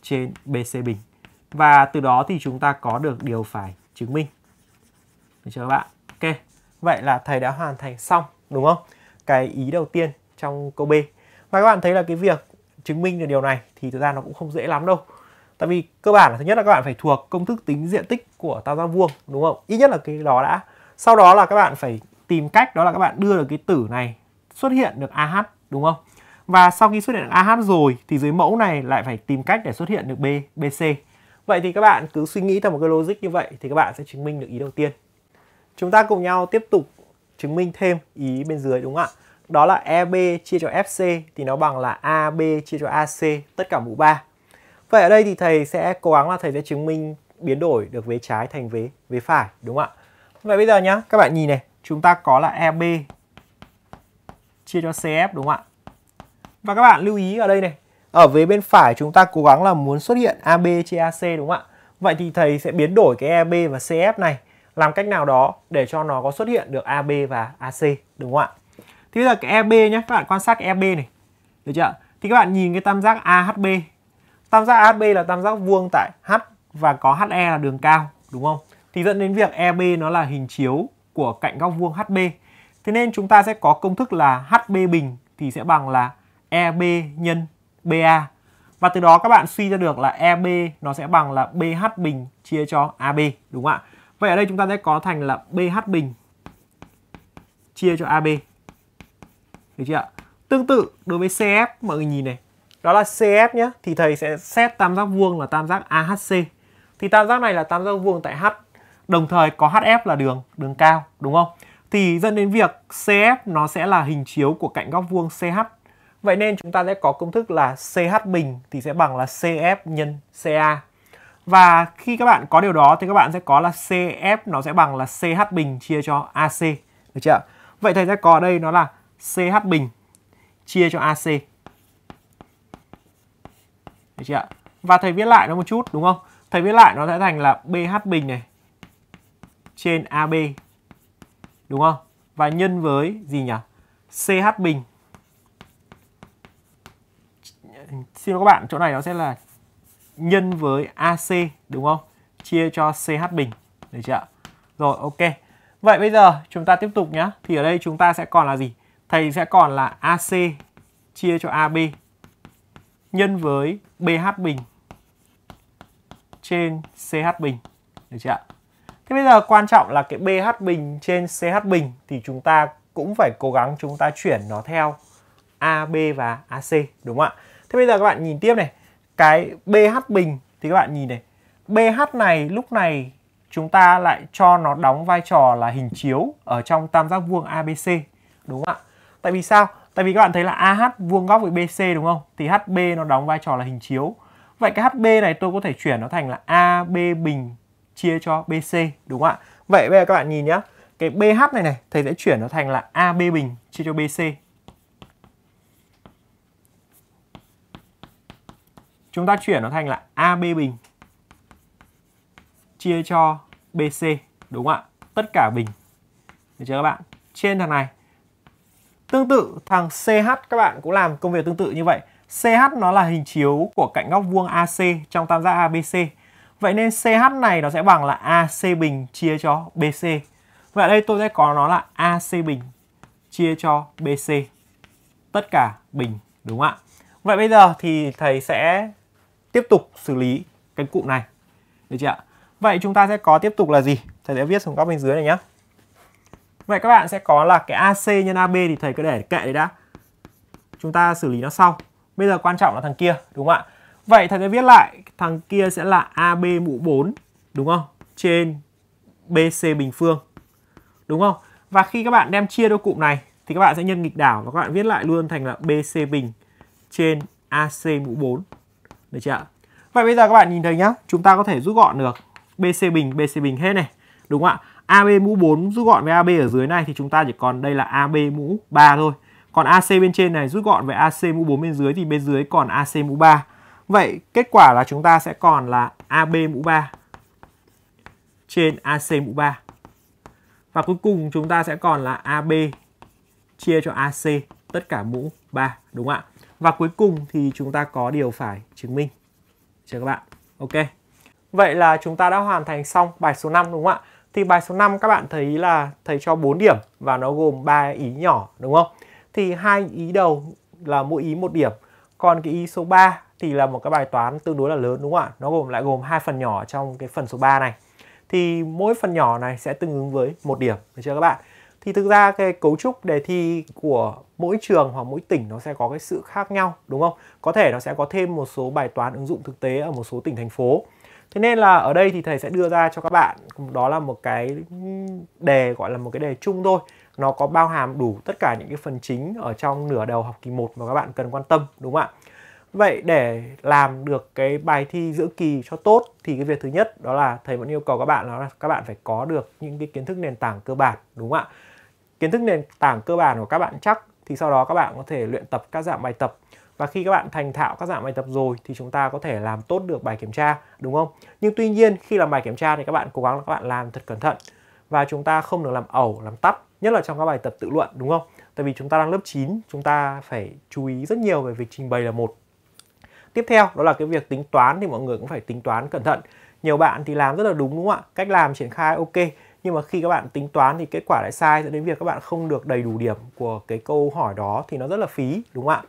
trên BC bình và từ đó thì chúng ta có được điều phải chứng minh. Được chưa các bạn? Ok, vậy là thầy đã hoàn thành xong đúng không? Cái ý đầu tiên trong câu B. Và các bạn thấy là cái việc chứng minh được điều này thì thực ra nó cũng không dễ lắm đâu. Tại vì cơ bản là thứ nhất là các bạn phải thuộc công thức tính diện tích của tam giác vuông đúng không? Ít nhất là cái đó đã. Sau đó là các bạn phải tìm cách đó là các bạn đưa được cái tử này xuất hiện được AH đúng không? Và sau khi xuất hiện được AH rồi thì dưới mẫu này lại phải tìm cách để xuất hiện được B, BC. Vậy thì các bạn cứ suy nghĩ theo một cái logic như vậy thì các bạn sẽ chứng minh được ý đầu tiên. Chúng ta cùng nhau tiếp tục chứng minh thêm ý bên dưới đúng không ạ? Đó là EB chia cho FC thì nó bằng là AB chia cho AC tất cả mũ 3. Vậy ở đây thì thầy sẽ cố gắng là thầy sẽ chứng minh biến đổi được vế trái thành vế vế phải đúng không ạ? Vậy bây giờ nhá, các bạn nhìn này, chúng ta có là EB chia cho CF đúng không ạ? Và các bạn lưu ý ở đây này, ở về bên phải chúng ta cố gắng là muốn xuất hiện AB chia AC đúng không ạ vậy thì thầy sẽ biến đổi cái AB và CF này làm cách nào đó để cho nó có xuất hiện được AB và AC đúng không ạ thế là cái EB nhé các bạn quan sát cái EB này được chưa thì các bạn nhìn cái tam giác AHB tam giác AHB là tam giác vuông tại H và có HE là đường cao đúng không thì dẫn đến việc EB nó là hình chiếu của cạnh góc vuông HB thế nên chúng ta sẽ có công thức là HB bình thì sẽ bằng là EB nhân BA. Và từ đó các bạn suy ra được là EB nó sẽ bằng là BH bình chia cho AB đúng không ạ? Vậy ở đây chúng ta sẽ có thành là BH bình chia cho AB. Được chưa ạ? Tương tự đối với CF mọi người nhìn này. Đó là CF nhé thì thầy sẽ xét tam giác vuông là tam giác AHC. Thì tam giác này là tam giác vuông tại H. Đồng thời có HF là đường đường cao đúng không? Thì dẫn đến việc CF nó sẽ là hình chiếu của cạnh góc vuông CH Vậy nên chúng ta sẽ có công thức là CH bình thì sẽ bằng là CF nhân CA. Và khi các bạn có điều đó thì các bạn sẽ có là CF nó sẽ bằng là CH bình chia cho AC. Được chưa? Vậy thầy sẽ có ở đây nó là CH bình chia cho AC. Được chưa? Và thầy viết lại nó một chút đúng không? Thầy viết lại nó sẽ thành là BH bình này trên AB. Đúng không? Và nhân với gì nhỉ? CH bình Xin các bạn, chỗ này nó sẽ là nhân với AC đúng không? Chia cho CH bình, được chưa? Rồi ok. Vậy bây giờ chúng ta tiếp tục nhá Thì ở đây chúng ta sẽ còn là gì? Thầy sẽ còn là AC chia cho AB nhân với BH bình trên CH bình. Được chưa Thế bây giờ quan trọng là cái BH bình trên CH bình thì chúng ta cũng phải cố gắng chúng ta chuyển nó theo AB và AC đúng không ạ? Thế bây giờ các bạn nhìn tiếp này, cái bh bình thì các bạn nhìn này, bh này lúc này chúng ta lại cho nó đóng vai trò là hình chiếu ở trong tam giác vuông ABC đúng không ạ? Tại vì sao? Tại vì các bạn thấy là AH vuông góc với BC đúng không? Thì HB nó đóng vai trò là hình chiếu. Vậy cái HB này tôi có thể chuyển nó thành là AB bình chia cho BC đúng không ạ? Vậy bây giờ các bạn nhìn nhá, cái BH này này thầy sẽ chuyển nó thành là AB bình chia cho BC Chúng ta chuyển nó thành là AB bình chia cho BC đúng không ạ? Tất cả bình. Được chưa các bạn? Trên thằng này. Tương tự thằng CH các bạn cũng làm công việc tương tự như vậy. CH nó là hình chiếu của cạnh góc vuông AC trong tam giác ABC. Vậy nên CH này nó sẽ bằng là AC bình chia cho BC. Vậy ở đây tôi sẽ có nó là AC bình chia cho BC. Tất cả bình đúng không ạ? Vậy bây giờ thì thầy sẽ tiếp tục xử lý cái cụm này được chưa ạ vậy chúng ta sẽ có tiếp tục là gì thầy sẽ viết xuống góc bên dưới này nhé vậy các bạn sẽ có là cái AC nhân AB thì thầy cứ để kệ đấy đã chúng ta xử lý nó sau bây giờ quan trọng là thằng kia đúng không ạ vậy thầy sẽ viết lại thằng kia sẽ là AB mũ 4 đúng không trên BC bình phương đúng không và khi các bạn đem chia đôi cụm này thì các bạn sẽ nhân nghịch đảo và các bạn viết lại luôn thành là BC bình trên AC mũ 4 được chưa ạ? Vậy bây giờ các bạn nhìn thấy nhá, chúng ta có thể rút gọn được BC bình, BC bình hết này. Đúng không ạ? AB mũ 4 rút gọn với AB ở dưới này thì chúng ta chỉ còn đây là AB mũ 3 thôi. Còn AC bên trên này rút gọn với AC mũ 4 bên dưới thì bên dưới còn AC mũ 3. Vậy kết quả là chúng ta sẽ còn là AB mũ 3 trên AC mũ 3. Và cuối cùng chúng ta sẽ còn là AB chia cho AC tất cả mũ 3 đúng không ạ? Và cuối cùng thì chúng ta có điều phải chứng minh. Chưa các bạn? Ok. Vậy là chúng ta đã hoàn thành xong bài số 5 đúng không ạ? Thì bài số 5 các bạn thấy là thầy cho 4 điểm và nó gồm 3 ý nhỏ đúng không? Thì hai ý đầu là mỗi ý một điểm. Còn cái ý số 3 thì là một cái bài toán tương đối là lớn đúng không ạ? Nó gồm lại gồm hai phần nhỏ trong cái phần số 3 này. Thì mỗi phần nhỏ này sẽ tương ứng với một điểm, được chưa các bạn? thì thực ra cái cấu trúc đề thi của mỗi trường hoặc mỗi tỉnh nó sẽ có cái sự khác nhau đúng không? Có thể nó sẽ có thêm một số bài toán ứng dụng thực tế ở một số tỉnh thành phố. Thế nên là ở đây thì thầy sẽ đưa ra cho các bạn đó là một cái đề gọi là một cái đề chung thôi. Nó có bao hàm đủ tất cả những cái phần chính ở trong nửa đầu học kỳ 1 mà các bạn cần quan tâm đúng không ạ? Vậy để làm được cái bài thi giữa kỳ cho tốt thì cái việc thứ nhất đó là thầy vẫn yêu cầu các bạn đó là các bạn phải có được những cái kiến thức nền tảng cơ bản đúng không ạ? kiến thức nền tảng cơ bản của các bạn chắc thì sau đó các bạn có thể luyện tập các dạng bài tập và khi các bạn thành thạo các dạng bài tập rồi thì chúng ta có thể làm tốt được bài kiểm tra đúng không nhưng tuy nhiên khi làm bài kiểm tra thì các bạn cố gắng là các bạn làm thật cẩn thận và chúng ta không được làm ẩu làm tắt nhất là trong các bài tập tự luận đúng không tại vì chúng ta đang lớp 9 chúng ta phải chú ý rất nhiều về việc trình bày là một tiếp theo đó là cái việc tính toán thì mọi người cũng phải tính toán cẩn thận nhiều bạn thì làm rất là đúng đúng không ạ cách làm triển khai ok nhưng mà khi các bạn tính toán thì kết quả lại sai dẫn đến việc các bạn không được đầy đủ điểm của cái câu hỏi đó thì nó rất là phí đúng không ạ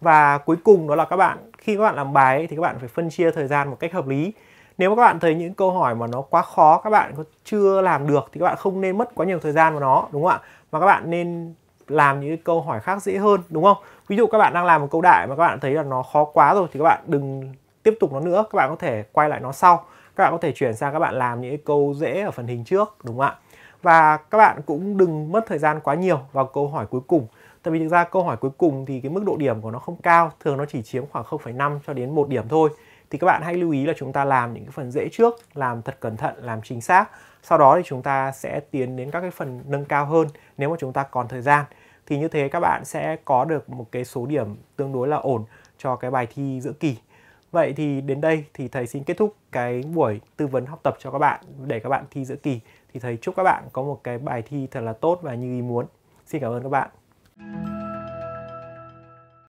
và cuối cùng đó là các bạn khi các bạn làm bài ấy, thì các bạn phải phân chia thời gian một cách hợp lý nếu mà các bạn thấy những câu hỏi mà nó quá khó các bạn chưa làm được thì các bạn không nên mất quá nhiều thời gian vào nó đúng không ạ mà các bạn nên làm những câu hỏi khác dễ hơn đúng không ví dụ các bạn đang làm một câu đại mà các bạn thấy là nó khó quá rồi thì các bạn đừng tiếp tục nó nữa các bạn có thể quay lại nó sau các bạn có thể chuyển sang các bạn làm những câu dễ ở phần hình trước đúng không ạ và các bạn cũng đừng mất thời gian quá nhiều vào câu hỏi cuối cùng tại vì thực ra câu hỏi cuối cùng thì cái mức độ điểm của nó không cao thường nó chỉ chiếm khoảng 0,5 cho đến một điểm thôi thì các bạn hãy lưu ý là chúng ta làm những cái phần dễ trước làm thật cẩn thận làm chính xác sau đó thì chúng ta sẽ tiến đến các cái phần nâng cao hơn nếu mà chúng ta còn thời gian thì như thế các bạn sẽ có được một cái số điểm tương đối là ổn cho cái bài thi giữa kỳ Vậy thì đến đây thì thầy xin kết thúc cái buổi tư vấn học tập cho các bạn để các bạn thi giữa kỳ. Thì thầy chúc các bạn có một cái bài thi thật là tốt và như ý muốn. Xin cảm ơn các bạn. Thank you